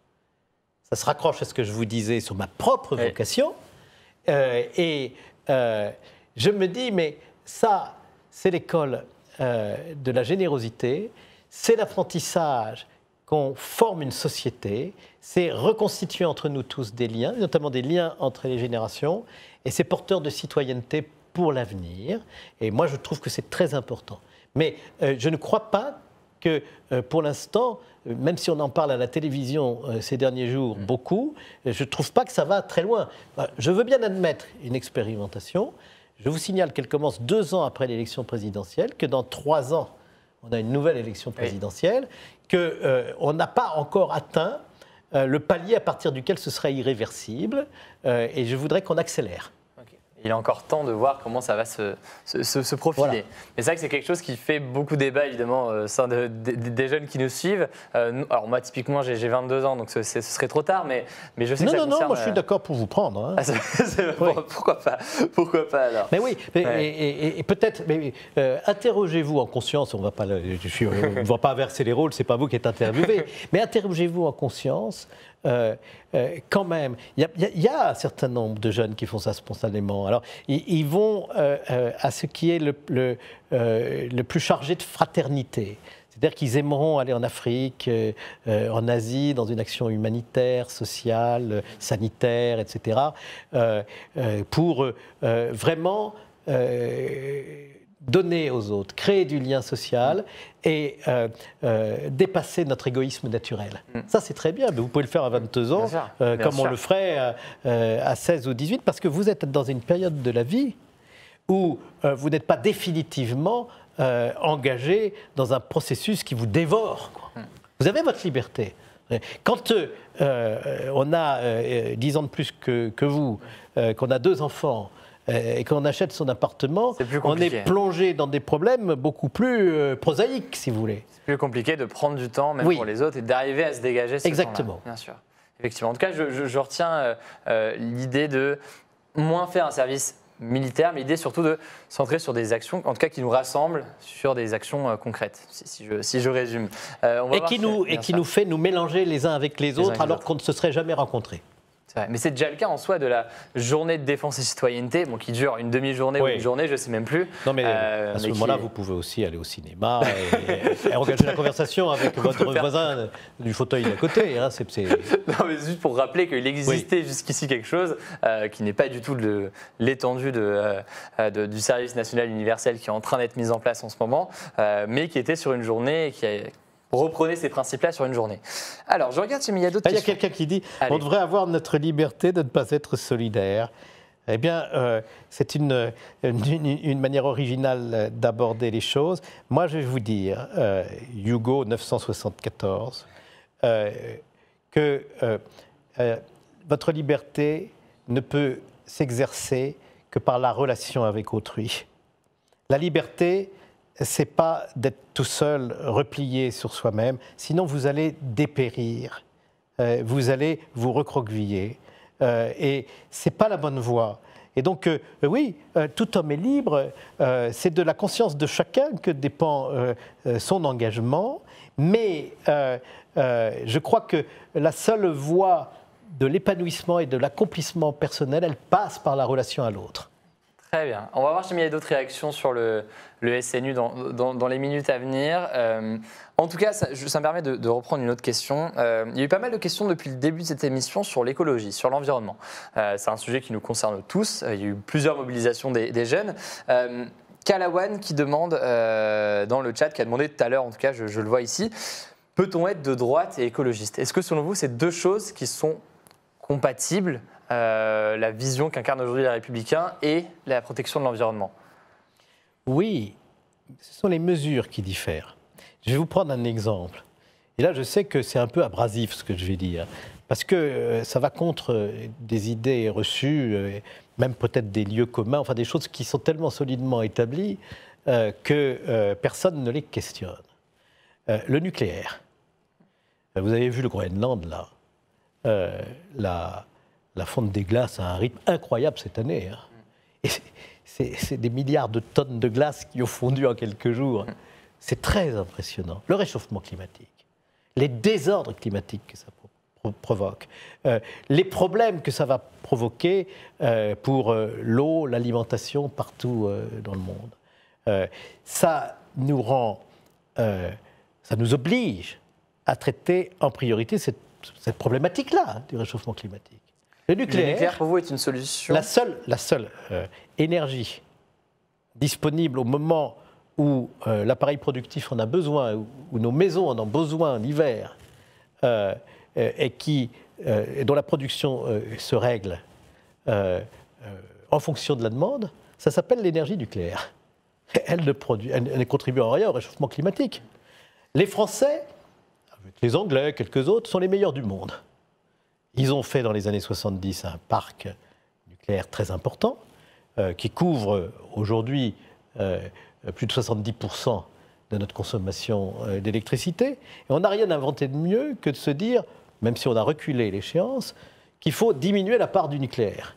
ça se raccroche à ce que je vous disais sur ma propre vocation. Euh, et euh, je me dis, mais ça, c'est l'école euh, de la générosité, c'est l'apprentissage qu'on forme une société, c'est reconstituer entre nous tous des liens, notamment des liens entre les générations, et c'est porteur de citoyenneté pour l'avenir. Et moi, je trouve que c'est très important. Mais je ne crois pas que euh, pour l'instant, même si on en parle à la télévision euh, ces derniers jours mm. beaucoup, euh, je ne trouve pas que ça va très loin. Bah, je veux bien admettre une expérimentation. Je vous signale qu'elle commence deux ans après l'élection présidentielle, que dans trois ans, on a une nouvelle élection présidentielle, qu'on n'a pas encore atteint le palier à partir duquel ce serait irréversible, et je voudrais qu'on accélère. Il est encore temps de voir comment ça va se, se, profiler. Mais c'est vrai que c'est quelque chose qui fait beaucoup débat, évidemment, euh, sein des jeunes qui nous suivent. Euh, alors, moi, typiquement, j'ai 22 ans, donc ce, serait trop tard, mais, mais je sais non, que Non, non, non, moi, je suis euh, d'accord pour vous prendre. Hein. Ah, pourquoi pas Pourquoi pas, alors Mais oui, mais, et, peut-être, interrogez-vous en conscience, on ne va pas verser les rôles, c'est pas vous qui êtes interviewé, mais interrogez-vous en conscience euh, euh, quand même, il y, a un certain nombre de jeunes qui font ça spontanément. Alors, ils, vont euh, à ce qui est le, le, plus chargé de fraternité. C'est-à-dire qu'ils aimeront aller en Afrique, en Asie, dans une action humanitaire, sociale, sanitaire, etc., pour vraiment donner aux autres, créer du lien social et euh, euh, dépasser notre égoïsme naturel. Mm. Ça, c'est très bien, mais vous pouvez le faire à 22 ans, euh, comme on le ferait à 16 ou 18, parce que vous êtes dans une période de la vie où vous n'êtes pas définitivement engagé dans un processus qui vous dévore. Mm. Vous avez votre liberté. Quand on a 10 ans de plus que vous, qu'on a deux enfants, euh, et quand on achète son appartement, on est plongé dans des problèmes beaucoup plus euh, prosaïques, si vous voulez. C'est plus compliqué de prendre du temps, même pour les autres, et d'arriver à se dégager. Exactement. Bien sûr. Effectivement. En tout cas, je, retiens euh, l'idée de moins faire un service militaire, mais l'idée surtout de centrer sur des actions, en tout cas qui nous rassemblent sur des actions concrètes, si, je, résume. et qui, nous, fait nous mélanger les uns avec les, autres, alors qu'on ne se serait jamais rencontrés. Mais c'est déjà le cas en soi de la journée de défense et citoyenneté, qui dure une demi-journée ou une journée, je ne sais même plus. Non, mais euh, à ce moment-là, vous pouvez aussi aller au cinéma et, et, engager la conversation avec votre voisin du fauteuil d'à côté. Hein, non, mais juste pour rappeler qu'il existait jusqu'ici quelque chose euh, qui n'est pas du tout de l'étendue euh, de, du service national universel qui est en train d'être mis en place en ce moment, mais qui était sur une journée qui a reprenez ces principes-là sur une journée. Alors, je regarde si il y a d'autres ah, Il y a quelqu'un qui dit on devrait avoir notre liberté de ne pas être solidaire. Eh bien, euh, c'est une, une, manière originale d'aborder les choses. Moi, je vais vous dire, euh, Hugo 974, euh, que votre liberté ne peut s'exercer que par la relation avec autrui. La liberté, c'est pas d'être tout seul, replié sur soi-même, sinon vous allez dépérir, euh, vous allez vous recroqueviller. Et euh, et c'est pas la bonne voie. Et donc, euh, oui, tout homme est libre, c'est de la conscience de chacun que dépend son engagement, mais je crois que la seule voie de l'épanouissement et de l'accomplissement personnel, elle passe par la relation à l'autre. Très bien. On va voir, s'il y a d'autres réactions sur le, le SNU dans, dans, les minutes à venir. Euh, en tout cas, ça, ça me permet de, reprendre une autre question. Euh, il y a eu pas mal de questions depuis le début de cette émission sur l'écologie, sur l'environnement. Euh, c'est un sujet qui nous concerne tous. Il y a eu plusieurs mobilisations des, des jeunes. Kalawan qui demande dans le chat, qui a demandé tout à l'heure, en tout cas je, je le vois ici, peut-on être de droite et écologiste Est-ce que selon vous, c'est deux choses qui sont compatibles euh, la vision qu'incarne aujourd'hui les Républicains et la protection de l'environnement. Oui, ce sont les mesures qui diffèrent. Je vais vous prendre un exemple. Et là, je sais que c'est un peu abrasif ce que je vais dire, parce que euh, ça va contre euh, des idées reçues, même peut-être des lieux communs, enfin des choses qui sont tellement solidement établies que personne ne les questionne. le nucléaire. Vous avez vu le Groenland, là. La, la fonte des glaces à un rythme incroyable cette année. Hein. Et c'est des milliards de tonnes de glace qui ont fondu en quelques jours. C'est très impressionnant. Le réchauffement climatique, les désordres climatiques que ça provoque, euh, les problèmes que ça va provoquer euh, pour euh, l'eau, l'alimentation partout dans le monde. ça nous rend, ça nous oblige à traiter en priorité cette, problématique-là hein, du réchauffement climatique. Le nucléaire, pour vous, est une solution La seule, la seule euh, énergie disponible au moment où euh, l'appareil productif en a besoin, où, nos maisons en ont besoin en hiver, euh, et, qui, dont la production se règle en fonction de la demande, ça s'appelle l'énergie nucléaire. Elle ne, produit, elle ne contribue en rien au réchauffement climatique. Les Français, les Anglais, quelques autres, sont les meilleurs du monde ils ont fait dans les années 70 un parc nucléaire très important euh, qui couvre aujourd'hui euh, plus de 70% de notre consommation euh, d'électricité. Et on n'a rien inventé de mieux que de se dire, même si on a reculé l'échéance, qu'il faut diminuer la part du nucléaire.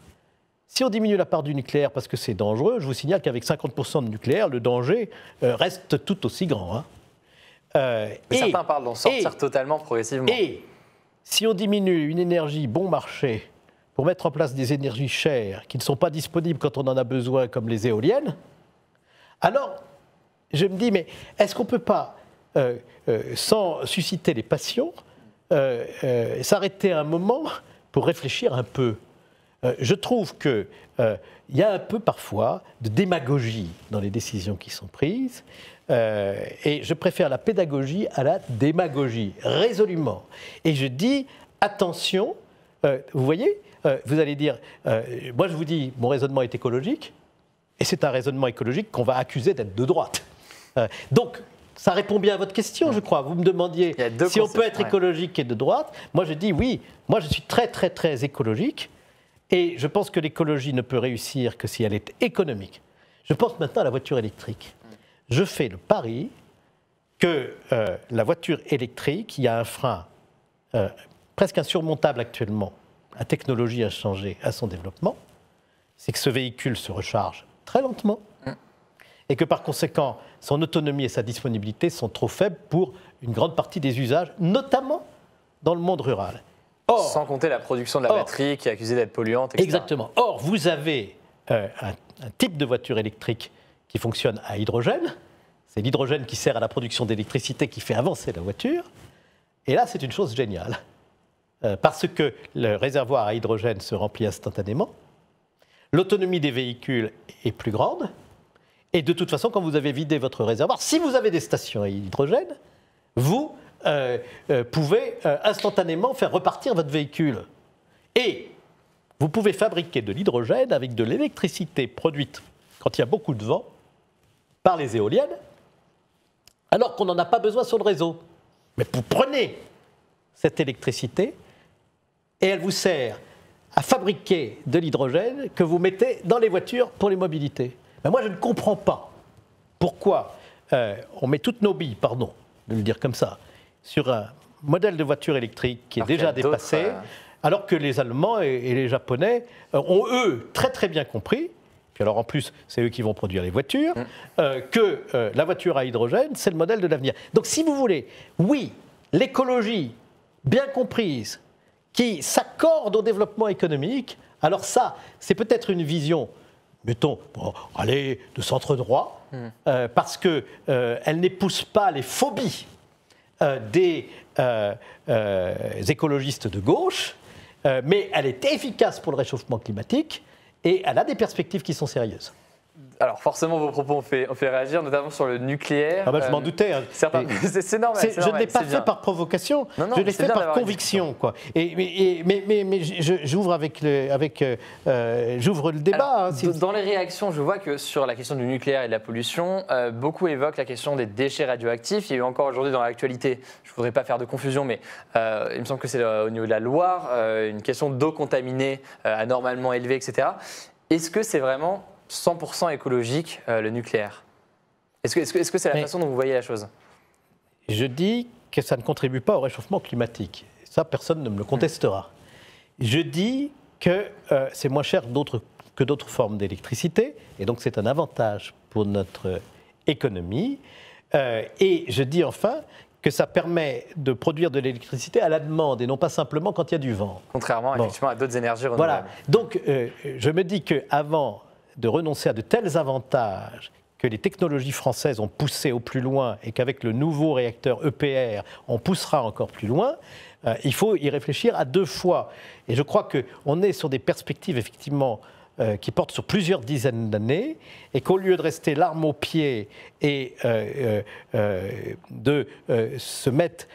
Si on diminue la part du nucléaire parce que c'est dangereux, je vous signale qu'avec 50% de nucléaire, le danger reste tout aussi grand. Hein. certains parlent d'en sortir totalement progressivement si on diminue une énergie bon marché pour mettre en place des énergies chères qui ne sont pas disponibles quand on en a besoin, comme les éoliennes, alors je me dis, mais est-ce qu'on ne peut pas, euh, euh, sans susciter les passions, euh, s'arrêter un moment pour réfléchir un peu Je trouve qu'il y a un peu parfois de démagogie dans les décisions qui sont prises. Euh, et je préfère la pédagogie à la démagogie, résolument. Et je dis, attention, euh, vous voyez, euh, vous allez dire, moi je vous dis, mon raisonnement est écologique, et c'est un raisonnement écologique qu'on va accuser d'être de droite. donc, ça répond bien à votre question, je crois. Vous me demandiez si on peut être écologique et de droite. Moi, je dis oui. Moi, je suis très, très, très écologique. Et je pense que l'écologie ne peut réussir que si elle est économique. Je pense maintenant à la voiture électrique je fais le pari que euh, la voiture électrique, il y a un frein euh, presque insurmontable actuellement, la technologie a changé à son développement, c'est que ce véhicule se recharge très lentement et que par conséquent, son autonomie et sa disponibilité sont trop faibles pour une grande partie des usages, notamment dans le monde rural. Sans compter la production de la batterie qui est accusée d'être polluante. Exactement. Or, vous avez euh, un, type de voiture électrique qui fonctionne à hydrogène. C'est l'hydrogène qui sert à la production d'électricité qui fait avancer la voiture. Et là, c'est une chose géniale. Euh, parce que le réservoir à hydrogène se remplit instantanément, l'autonomie des véhicules est plus grande, et de toute façon, quand vous avez vidé votre réservoir, si vous avez des stations à hydrogène, vous euh, euh, pouvez instantanément faire repartir votre véhicule. Et vous pouvez fabriquer de l'hydrogène avec de l'électricité produite quand il y a beaucoup de vent par les éoliennes, alors qu'on n'en a pas besoin sur le réseau. Mais vous prenez cette électricité et elle vous sert à fabriquer de l'hydrogène que vous mettez dans les voitures pour les mobilités. Mais moi, je ne comprends pas pourquoi euh, on met toutes nos billes, pardon de le dire comme ça, sur un modèle de voiture électrique qui est déjà dépassé, euh, alors que les Allemands et les Japonais euh, ont, eux, très très bien compris alors en plus, c'est eux qui vont produire les voitures, euh, que euh, la voiture à hydrogène, c'est le modèle de l'avenir. Donc si vous voulez, oui, l'écologie, bien comprise, qui s'accorde au développement économique, alors ça, c'est peut-être une vision, mettons, allez, de centre-droit, hmm. euh, parce qu'elle n'épouse pas les phobies des écologistes de gauche, mais elle est efficace pour le réchauffement climatique, et elle a des perspectives qui sont sérieuses. Alors forcément, vos propos ont fait, réagir, notamment sur le nucléaire. Ah ben je m'en euh, doutais. Hein. C'est normal, Je ne l'ai pas fait par provocation, non, je l'ai fait par conviction. Quoi. Et, mais, mais, mais j'ouvre avec le, avec, euh, euh, le débat. Hein, dans les réactions, je vois que sur la question du nucléaire et de la pollution, beaucoup évoquent la question des déchets radioactifs. Il y a eu encore aujourd'hui dans l'actualité, je ne voudrais pas faire de confusion, mais il me semble que c'est au niveau de la Loire, une question d'eau contaminée anormalement élevée, etc. Est-ce que c'est vraiment 100% écologique euh, le nucléaire Est-ce que c'est la façon dont vous voyez la chose Je dis que ça ne contribue pas au réchauffement climatique. Ça, personne ne me le contestera. Je dis que euh, c'est moins cher que d'autres formes d'électricité, et donc c'est un avantage pour notre économie. Euh, et je dis enfin que ça permet de produire de l'électricité à la demande et non pas simplement quand il y a du vent. Contrairement effectivement à d'autres énergies renouvelables. Voilà. Donc je me dis qu'avant de renoncer à de tels avantages que les technologies françaises ont poussé au plus loin et qu'avec le nouveau réacteur EPR, on poussera encore plus loin, euh, il faut y réfléchir à deux fois. Et je crois qu'on est sur des perspectives effectivement euh, qui porte sur plusieurs dizaines d'années, et qu'au lieu de rester l'arme au pied et euh, euh, de se mettre,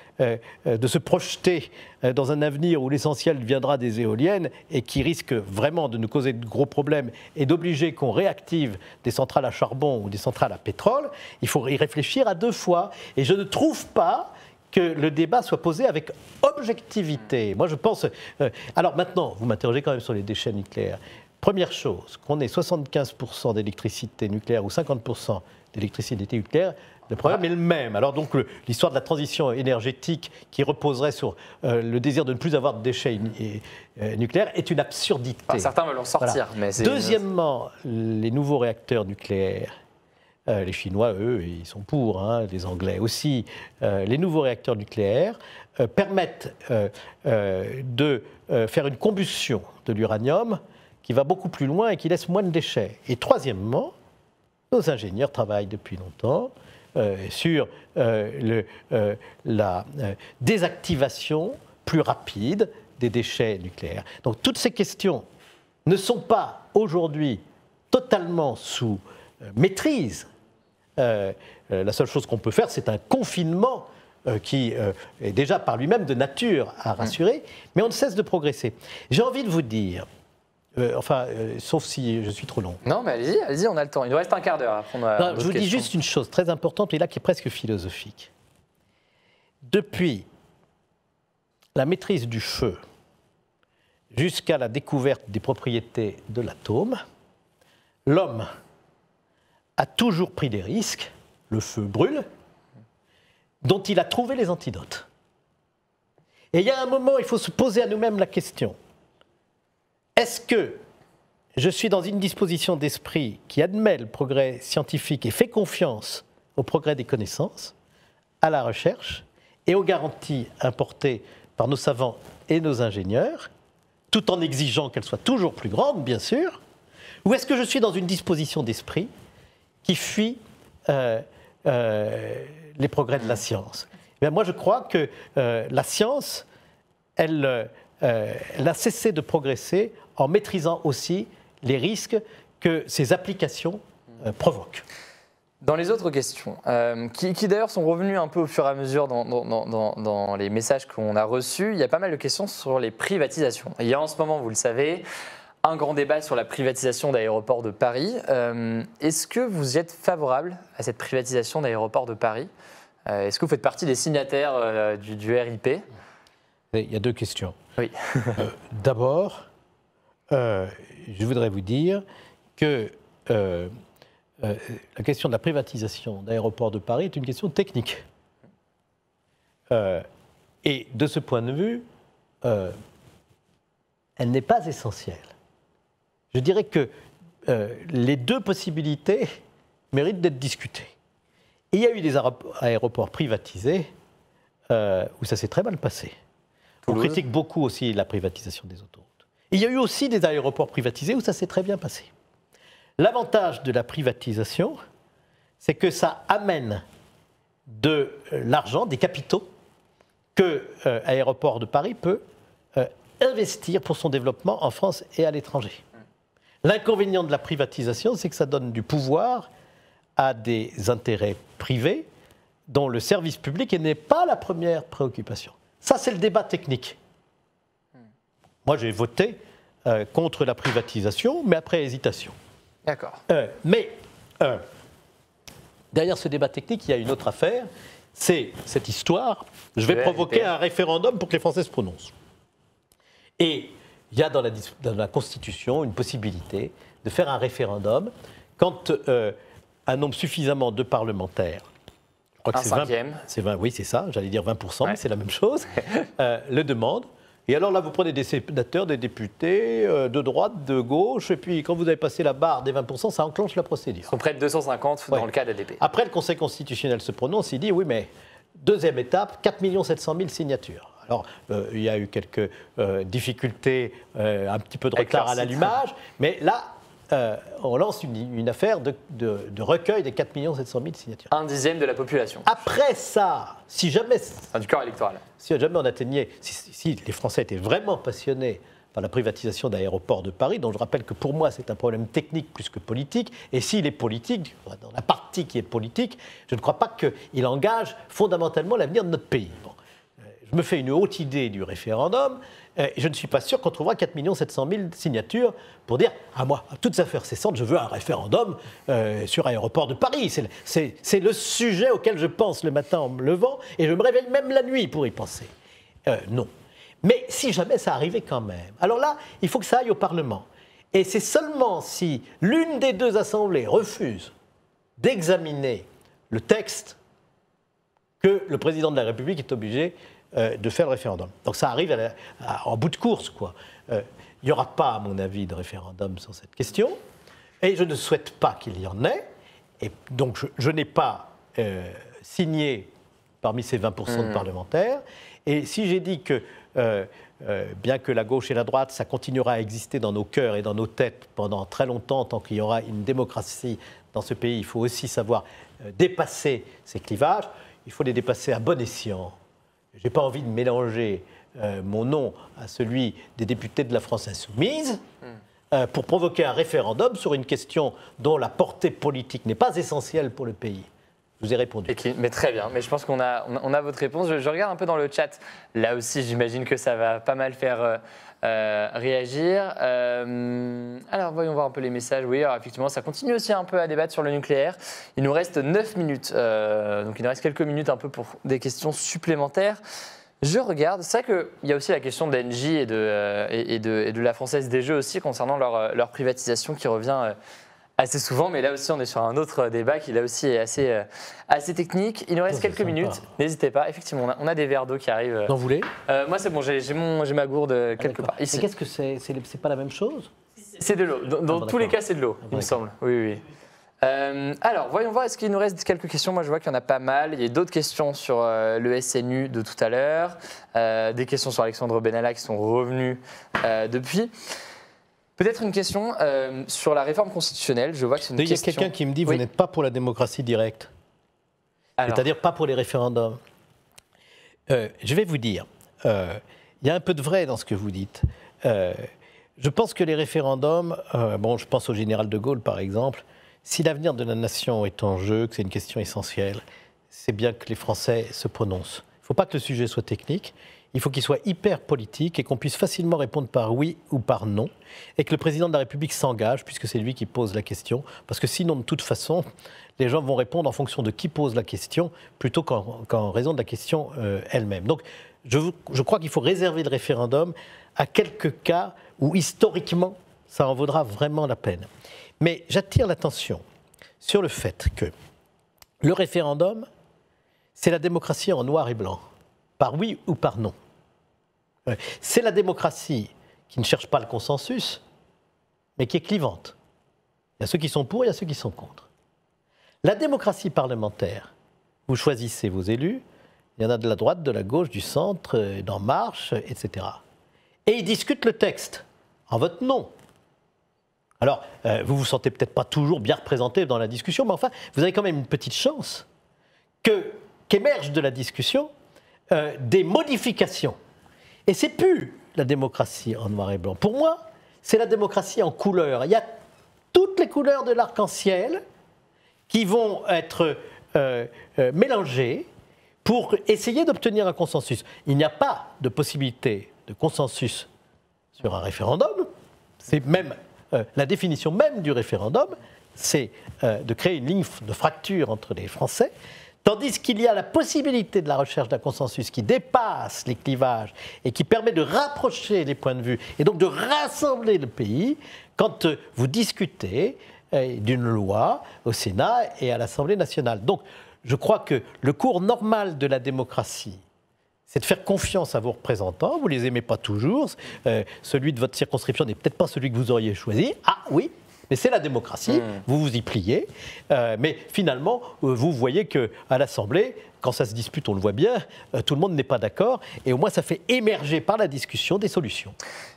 de se projeter dans un avenir où l'essentiel viendra des éoliennes et qui risque vraiment de nous causer de gros problèmes et d'obliger qu'on réactive des centrales à charbon ou des centrales à pétrole, il faut y réfléchir à deux fois. Et je ne trouve pas que le débat soit posé avec objectivité. Moi, je pense. alors maintenant, vous m'interrogez quand même sur les déchets nucléaires. Première chose, qu'on ait 75% d'électricité nucléaire ou 50% d'électricité nucléaire, le problème est le même. Alors donc l'histoire de la transition énergétique qui reposerait sur euh, le désir de ne plus avoir de déchets euh, nucléaires est une absurdité. certains veulent en sortir. Deuxièmement, les nouveaux réacteurs nucléaires. Euh, les Chinois, eux, ils sont pour, hein, les Anglais aussi. les nouveaux réacteurs nucléaires permettent de faire une combustion de l'uranium qui va beaucoup plus loin et qui laisse moins de déchets. Et troisièmement, nos ingénieurs travaillent depuis longtemps euh, sur euh, le, euh, la désactivation plus rapide des déchets nucléaires. Donc toutes ces questions ne sont pas aujourd'hui totalement sous maîtrise. la seule chose qu'on peut faire, c'est un confinement qui est déjà par lui-même de nature à mmh. rassurer, mais on ne cesse de progresser. J'ai envie de vous dire euh, enfin, euh, sauf si je suis trop long. Non, mais allez-y, allez-y, on a le temps. Il nous reste un quart d'heure je vous dis juste une chose très importante, et là qui est presque philosophique. Depuis la maîtrise du feu jusqu'à la découverte des propriétés de l'atome, l'homme a toujours pris des risques, le feu brûle, dont il a trouvé les antidotes. Et il y a un moment, il faut se poser à nous-mêmes la question. Est-ce que je suis dans une disposition d'esprit qui admet le progrès scientifique et fait confiance au progrès des connaissances, à la recherche et aux garanties importées par nos savants et nos ingénieurs, tout en exigeant qu'elles soient toujours plus grandes, bien sûr, ou est-ce que je suis dans une disposition d'esprit qui fuit euh, euh, les progrès de la science eh Moi, je crois que euh, la science, elle elle euh, a cessé de progresser en maîtrisant aussi les risques que ces applications euh, provoquent. Dans les autres questions, euh, qui, d'ailleurs sont revenues un peu au fur et à mesure dans, les messages qu'on a reçus, il y a pas mal de questions sur les privatisations. Il y a en ce moment, vous le savez, un grand débat sur la privatisation d'aéroports de Paris. Est-ce que vous êtes favorable à cette privatisation d'aéroports de Paris Est-ce que vous faites partie des signataires du, du, RIP il y a deux questions. Euh, d'abord, euh, je voudrais vous dire que euh, la question de la privatisation d'aéroports de Paris est une question technique. et de ce point de vue, elle n'est pas essentielle. Je dirais que les deux possibilités méritent d'être discutées. il y a eu des aéroports privatisés où ça s'est très mal passé. On critique beaucoup aussi la privatisation des autoroutes. Il y a eu aussi des aéroports privatisés où ça s'est très bien passé. L'avantage de la privatisation, c'est que ça amène de euh, l'argent, des capitaux que l'aéroport euh, de Paris peut euh, investir pour son développement en France et à l'étranger. L'inconvénient de la privatisation, c'est que ça donne du pouvoir à des intérêts privés dont le service public n'est pas la première préoccupation. Ça, c'est le débat technique. Moi, j'ai voté euh, contre la privatisation, mais après hésitation. D'accord. Euh, mais euh, derrière ce débat technique, il y a une autre affaire. C'est cette histoire. Je vais provoquer un référendum pour que les Français se prononcent. Et il y a dans la Constitution une possibilité de faire un référendum quand un nombre suffisamment de parlementaires crois c'est oui c'est ça, j'allais dire 20%, mais c'est la même chose, euh, le demande. Et alors là, vous prenez des sénateurs, des députés, euh, de droite, de gauche, et puis quand vous avez passé la barre des 20%, ça enclenche la procédure. Auprès de 250 dans le cas d'ADP. Après, le Conseil constitutionnel se prononce, il dit oui, mais deuxième étape, 4 700 000 signatures. Alors, euh, il y a eu quelques euh, difficultés, un petit peu de retard à l'allumage, mais là, euh, on lance une, affaire de, de, recueil des 4 700 000 signatures. Un dixième de la population. Après ça, si jamais. du corps électoral. Si jamais on atteignait. Si, les Français étaient vraiment passionnés par la privatisation d'aéroports de Paris, dont je rappelle que pour moi c'est un problème technique plus que politique, et s'il est politique, dans la partie qui est politique, je ne crois pas qu'il engage fondamentalement l'avenir de notre pays. Euh, je me fais une haute idée du référendum, euh, je ne suis pas sûr qu'on trouvera 4 700 000 signatures pour dire à ah, moi, toutes affaires cessantes, je veux un référendum euh, sur l'aéroport de Paris. C'est le sujet auquel je pense le matin en me levant et je me réveille même la nuit pour y penser. Euh, non. Mais si jamais ça arrivait quand même, alors là, il faut que ça aille au Parlement. Et c'est seulement si l'une des deux assemblées refuse d'examiner le texte que le président de la République est obligé euh, de faire le référendum. Donc ça arrive en bout de course, quoi. Euh, il n'y aura pas, à mon avis, de référendum sur cette question, et je ne souhaite pas qu'il y en ait, et donc je, n'ai pas euh, signé parmi ces 20% de mmh. parlementaires, et si j'ai dit que, bien que la gauche et la droite, ça continuera à exister dans nos cœurs et dans nos têtes pendant très longtemps, tant qu'il y aura une démocratie dans ce pays, il faut aussi savoir dépasser ces clivages. Il faut les dépasser à bon escient je n'ai pas envie de mélanger euh, mon nom à celui des députés de la France insoumise. Hmm. Euh, pour provoquer un référendum sur une question dont la portée politique n'est pas essentielle pour le pays. Je vous ai répondu. mais très bien, mais je pense qu'on a, on a, votre réponse. Je, regarde un peu dans le chat. Là aussi, j'imagine que ça va pas mal faire... Euh, euh, réagir. Euh, alors, voyons voir un peu les messages. Oui, alors, effectivement, ça continue aussi un peu à débattre sur le nucléaire. Il nous reste 9 minutes, euh, donc il nous reste quelques minutes un peu pour des questions supplémentaires. Je regarde, c'est vrai qu'il y a aussi la question d'Engie et, et, de, de la Française des Jeux aussi concernant leur, leur privatisation qui revient assez souvent, mais là aussi on est sur un autre débat qui là aussi est assez, euh, assez technique. Il nous reste quelques minutes, n'hésitez pas. Effectivement, on a, des verres d'eau qui arrivent. Vous euh, en voulez euh, Moi c'est bon, j'ai ma gourde ah, quelque part. Ici. Mais qu'est-ce que c'est C'est pas la même chose C'est de l'eau. Dans, ah, bah, tous les cas, c'est de l'eau, ah, bah, il me semble. Oui, oui. alors, voyons voir, est-ce qu'il nous reste quelques questions Moi, je vois qu'il y en a pas mal. Il y a d'autres questions sur le SNU de tout à l'heure, des questions sur Alexandre Benalla qui sont revenues depuis. Peut-être une question euh, sur la réforme constitutionnelle. Je vois que c'est une Il y a quelqu'un qui me dit, vous n'êtes pas pour la démocratie directe. C'est-à-dire pas pour les référendums. Euh, je vais vous dire, euh, il y a un peu de vrai dans ce que vous dites. je pense que les référendums, bon, je pense au général de Gaulle par exemple, si l'avenir de la nation est en jeu, que c'est une question essentielle, c'est bien que les Français se prononcent. Il ne faut pas que le sujet soit technique. Il faut qu'il soit hyper politique et qu'on puisse facilement répondre par oui ou par non, et que le président de la République s'engage, puisque c'est lui qui pose la question, parce que sinon, de toute façon, les gens vont répondre en fonction de qui pose la question, plutôt qu'en raison de la question euh, elle-même. Donc, je crois qu'il faut réserver le référendum à quelques cas où, historiquement, ça en vaudra vraiment la peine. Mais j'attire l'attention sur le fait que le référendum, c'est la démocratie en noir et blanc, par oui ou par non. C'est la démocratie qui ne cherche pas le consensus, mais qui est clivante. Il y a ceux qui sont pour, il y a ceux qui sont contre. La démocratie parlementaire, vous choisissez vos élus, il y en a de la droite, de la gauche, du centre, euh, d'En Marche, euh, etc. Et ils discutent le texte en votre nom. Alors, vous euh, vous vous sentez peut-être pas toujours bien représenté dans la discussion, mais enfin, vous avez quand même une petite chance que qu'émergent de la discussion euh, des modifications. Et c'est plus la démocratie en noir et blanc. Pour moi, c'est la démocratie en couleurs. Il y a toutes les couleurs de l'arc-en-ciel qui vont être euh, euh, mélangées pour essayer d'obtenir un consensus. Il n'y a pas de possibilité de consensus sur un référendum. C'est même la définition même du référendum, c'est de créer une ligne de fracture entre les Français. Tandis qu'il y a la possibilité de la recherche d'un consensus qui dépasse les clivages et qui permet de rapprocher les points de vue et donc de rassembler le pays, quand euh, vous discutez euh, d'une loi au Sénat et à l'Assemblée nationale. Donc, je crois que le cours normal de la démocratie, c'est de faire confiance à vos représentants. Vous les aimez pas toujours. Euh, celui de votre circonscription n'est peut-être pas celui que vous auriez choisi. Ah oui, mais c'est la démocratie, hmm. vous vous y pliez. Euh, mais finalement, euh, vous voyez qu'à l'Assemblée, quand ça se dispute, on le voit bien, euh, tout le monde n'est pas d'accord. Et au moins, ça fait émerger par la discussion des solutions.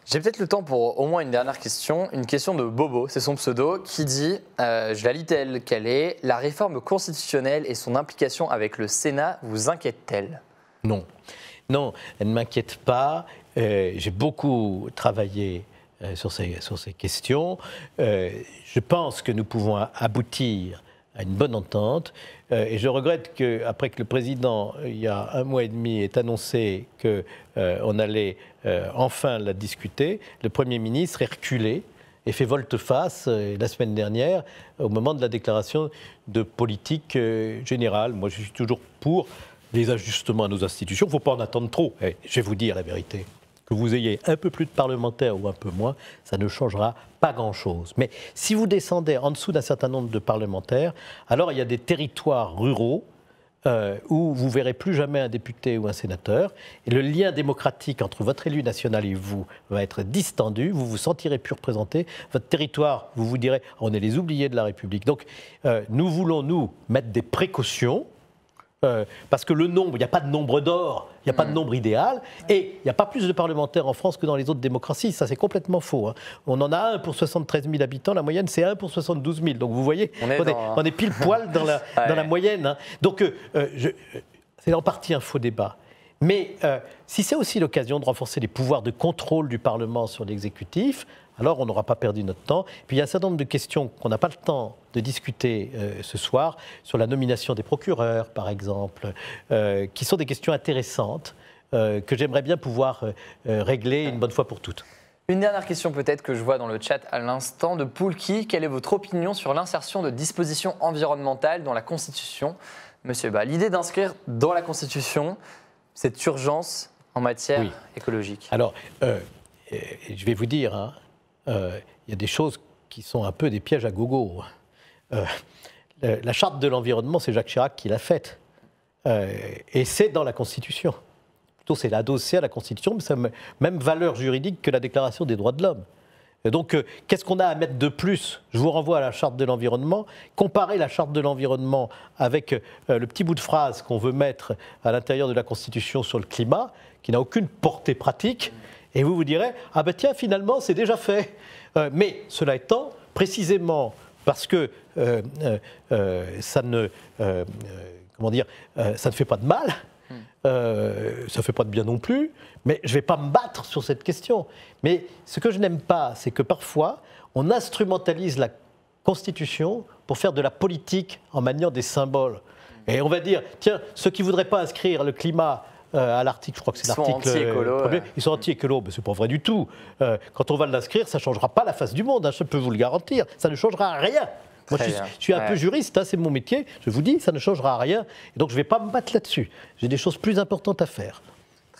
J'ai peut-être le temps pour au moins une dernière question. Une question de Bobo, c'est son pseudo, qui dit Je la lis telle qu'elle est. La réforme constitutionnelle et son implication avec le Sénat vous inquiète-t-elle Non. Non, elle ne m'inquiète pas. J'ai beaucoup travaillé euh, sur, ces, questions. Euh, je pense que nous pouvons aboutir à une bonne entente. Euh, et je regrette qu'après que le président, il y a un mois et demi, ait annoncé qu'on allait enfin la discuter, le Premier ministre est reculé et fait volte-face la semaine dernière au moment de la déclaration de politique générale. Moi, je suis toujours pour les ajustements à nos institutions. Il ne faut pas en attendre trop, eh, je vais vous dire la vérité que vous ayez un peu plus de parlementaires ou un peu moins, ça ne changera pas grand-chose. Mais si vous descendez en dessous d'un certain nombre de parlementaires, alors il y a des territoires ruraux euh, où vous verrez plus jamais un député ou un sénateur. Et le lien démocratique entre votre élu national et vous va être distendu. Vous vous sentirez plus représenté. Votre territoire, vous vous direz, on est les oubliés de la République. Donc, euh, nous voulons nous mettre des précautions euh, parce que le nombre, il n'y a pas de nombre d'or, il n'y a pas de mm. nombre idéal, et il n'y a pas plus de parlementaires en France que dans les autres démocraties. Ça, c'est complètement faux. Hein. On en a un pour 73 000 habitants, la moyenne, c'est un pour 72 000. Donc vous voyez, on est, pile poil dans la, moyenne. Hein. Donc euh, euh, c'est en partie un faux débat. Mais euh, si c'est aussi l'occasion de renforcer les pouvoirs de contrôle du Parlement sur l'exécutif, alors on n'aura pas perdu notre temps. Puis il y a un certain nombre de questions qu'on n'a pas le temps de discuter euh, ce soir, sur la nomination des procureurs, par exemple, euh, qui sont des questions intéressantes que j'aimerais bien pouvoir régler une bonne fois pour toutes. Une dernière question peut-être que je vois dans le chat à l'instant de Poulki. Quelle est votre opinion sur l'insertion de dispositions environnementales dans la Constitution Monsieur l'idée d'inscrire dans la Constitution cette urgence en matière écologique Alors, euh, je vais vous dire, hein, euh, il y a des choses qui sont un peu des pièges à gogo. Euh, la charte de l'environnement, c'est Jacques Chirac qui l'a faite. et c'est dans la Constitution. Plutôt, c'est l'adossé à la Constitution, mais c'est même valeur juridique que la Déclaration des droits de l'homme donc, euh, qu'est-ce qu'on a à mettre de plus Je vous renvoie à la charte de l'environnement. Comparer la charte de l'environnement avec euh, le petit bout de phrase qu'on veut mettre à l'intérieur de la Constitution sur le climat, qui n'a aucune portée pratique, et vous vous direz ah ben tiens finalement c'est déjà fait. Euh, mais cela étant, précisément parce que dire ça ne fait pas de mal euh, ça ne fait pas de bien non plus, mais je ne vais pas me battre sur cette question. Mais ce que je n'aime pas, c'est que parfois, on instrumentalise la Constitution pour faire de la politique en maniant des symboles. Et on va dire, tiens, ceux qui ne voudraient pas inscrire le climat euh, à l'article, je crois que c'est l'article. Euh, ils sont anti-écolo. ils sont anti mais c'est pas vrai du tout. quand on va l'inscrire, ça changera pas la face du monde, hein, je peux vous le garantir. Ça ne changera rien moi, je, suis un peu juriste, hein, c'est mon métier. Je vous dis, ça ne changera rien. Et donc, je ne vais pas me battre là-dessus. J'ai des choses plus importantes à faire.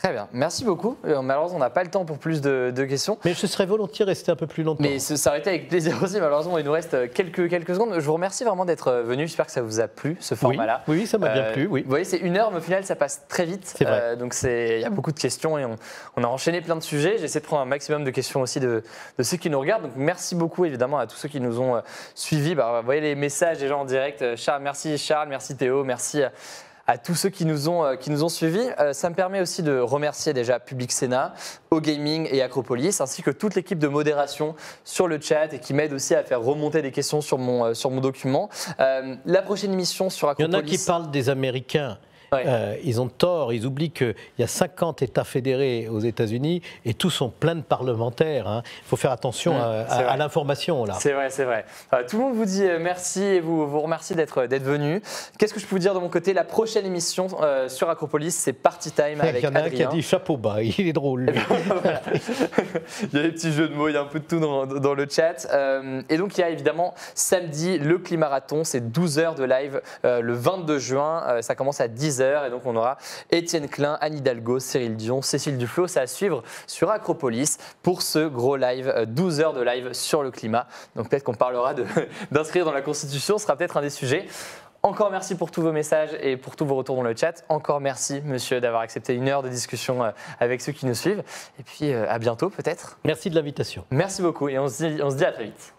Très bien, merci beaucoup. Euh, malheureusement, on n'a pas le temps pour plus de, questions. Mais je serais volontiers resté un peu plus longtemps. Mais s'arrêter avec plaisir aussi. Malheureusement, il nous reste euh, quelques, quelques secondes. Je vous remercie vraiment d'être euh, venu. J'espère que ça vous a plu, ce format-là. Oui, ça m'a bien plu. Oui. Vous voyez, c'est une heure, mais au final, ça passe très vite. Vrai. Euh, donc, il y a beaucoup de questions et on, a enchaîné plein de sujets. J'essaie de prendre un maximum de questions aussi de, ceux qui nous regardent. Donc, merci beaucoup, évidemment, à tous ceux qui nous ont suivis. Bah, vous voyez les messages gens en direct. Charles, merci Charles, merci Théo, merci à tous ceux qui nous ont, euh, qui nous ont suivis. Euh, ça me permet aussi de remercier déjà Public Sénat, Au Gaming et Acropolis, ainsi que toute l'équipe de modération sur le chat et qui m'aide aussi à faire remonter des questions sur mon, euh, sur mon document. la prochaine émission sur Acropolis. Il y en a qui parlent des Américains. Euh, ils ont tort, ils oublient qu'il y a 50 États fédérés aux États-Unis et tous sont pleins de parlementaires. Hein. Il faut faire attention mmh, à, l'information là. C'est vrai, c'est vrai. Euh, tout le monde vous dit euh, merci et vous remercie d'être venu. Qu'est-ce que je peux vous dire de mon côté La prochaine émission sur Acropolis, c'est Party Time avec Il y en a un qui a dit chapeau bas, il est drôle. Eh ben, il y a des petits jeux de mots, il y a un peu de tout dans, le chat. et donc il y a évidemment samedi le Climarathon, c'est 12 heures de live le 22 juin, ça commence à 10h. Et donc, on aura Étienne Klein, Anne Hidalgo, Cyril Dion, Cécile Duflo. Ça à suivre sur Acropolis pour ce gros live, 12 euh, heures de live sur le climat. Donc, peut-être qu'on parlera d'inscrire dans la Constitution. Ce sera peut-être un des sujets. Encore merci pour tous vos messages et pour tous vos retours dans le chat. Encore merci, monsieur, d'avoir accepté une heure de discussion euh, avec ceux qui nous suivent. Et puis, euh, à bientôt, peut-être. Merci de l'invitation. Merci beaucoup et on se dit à très vite.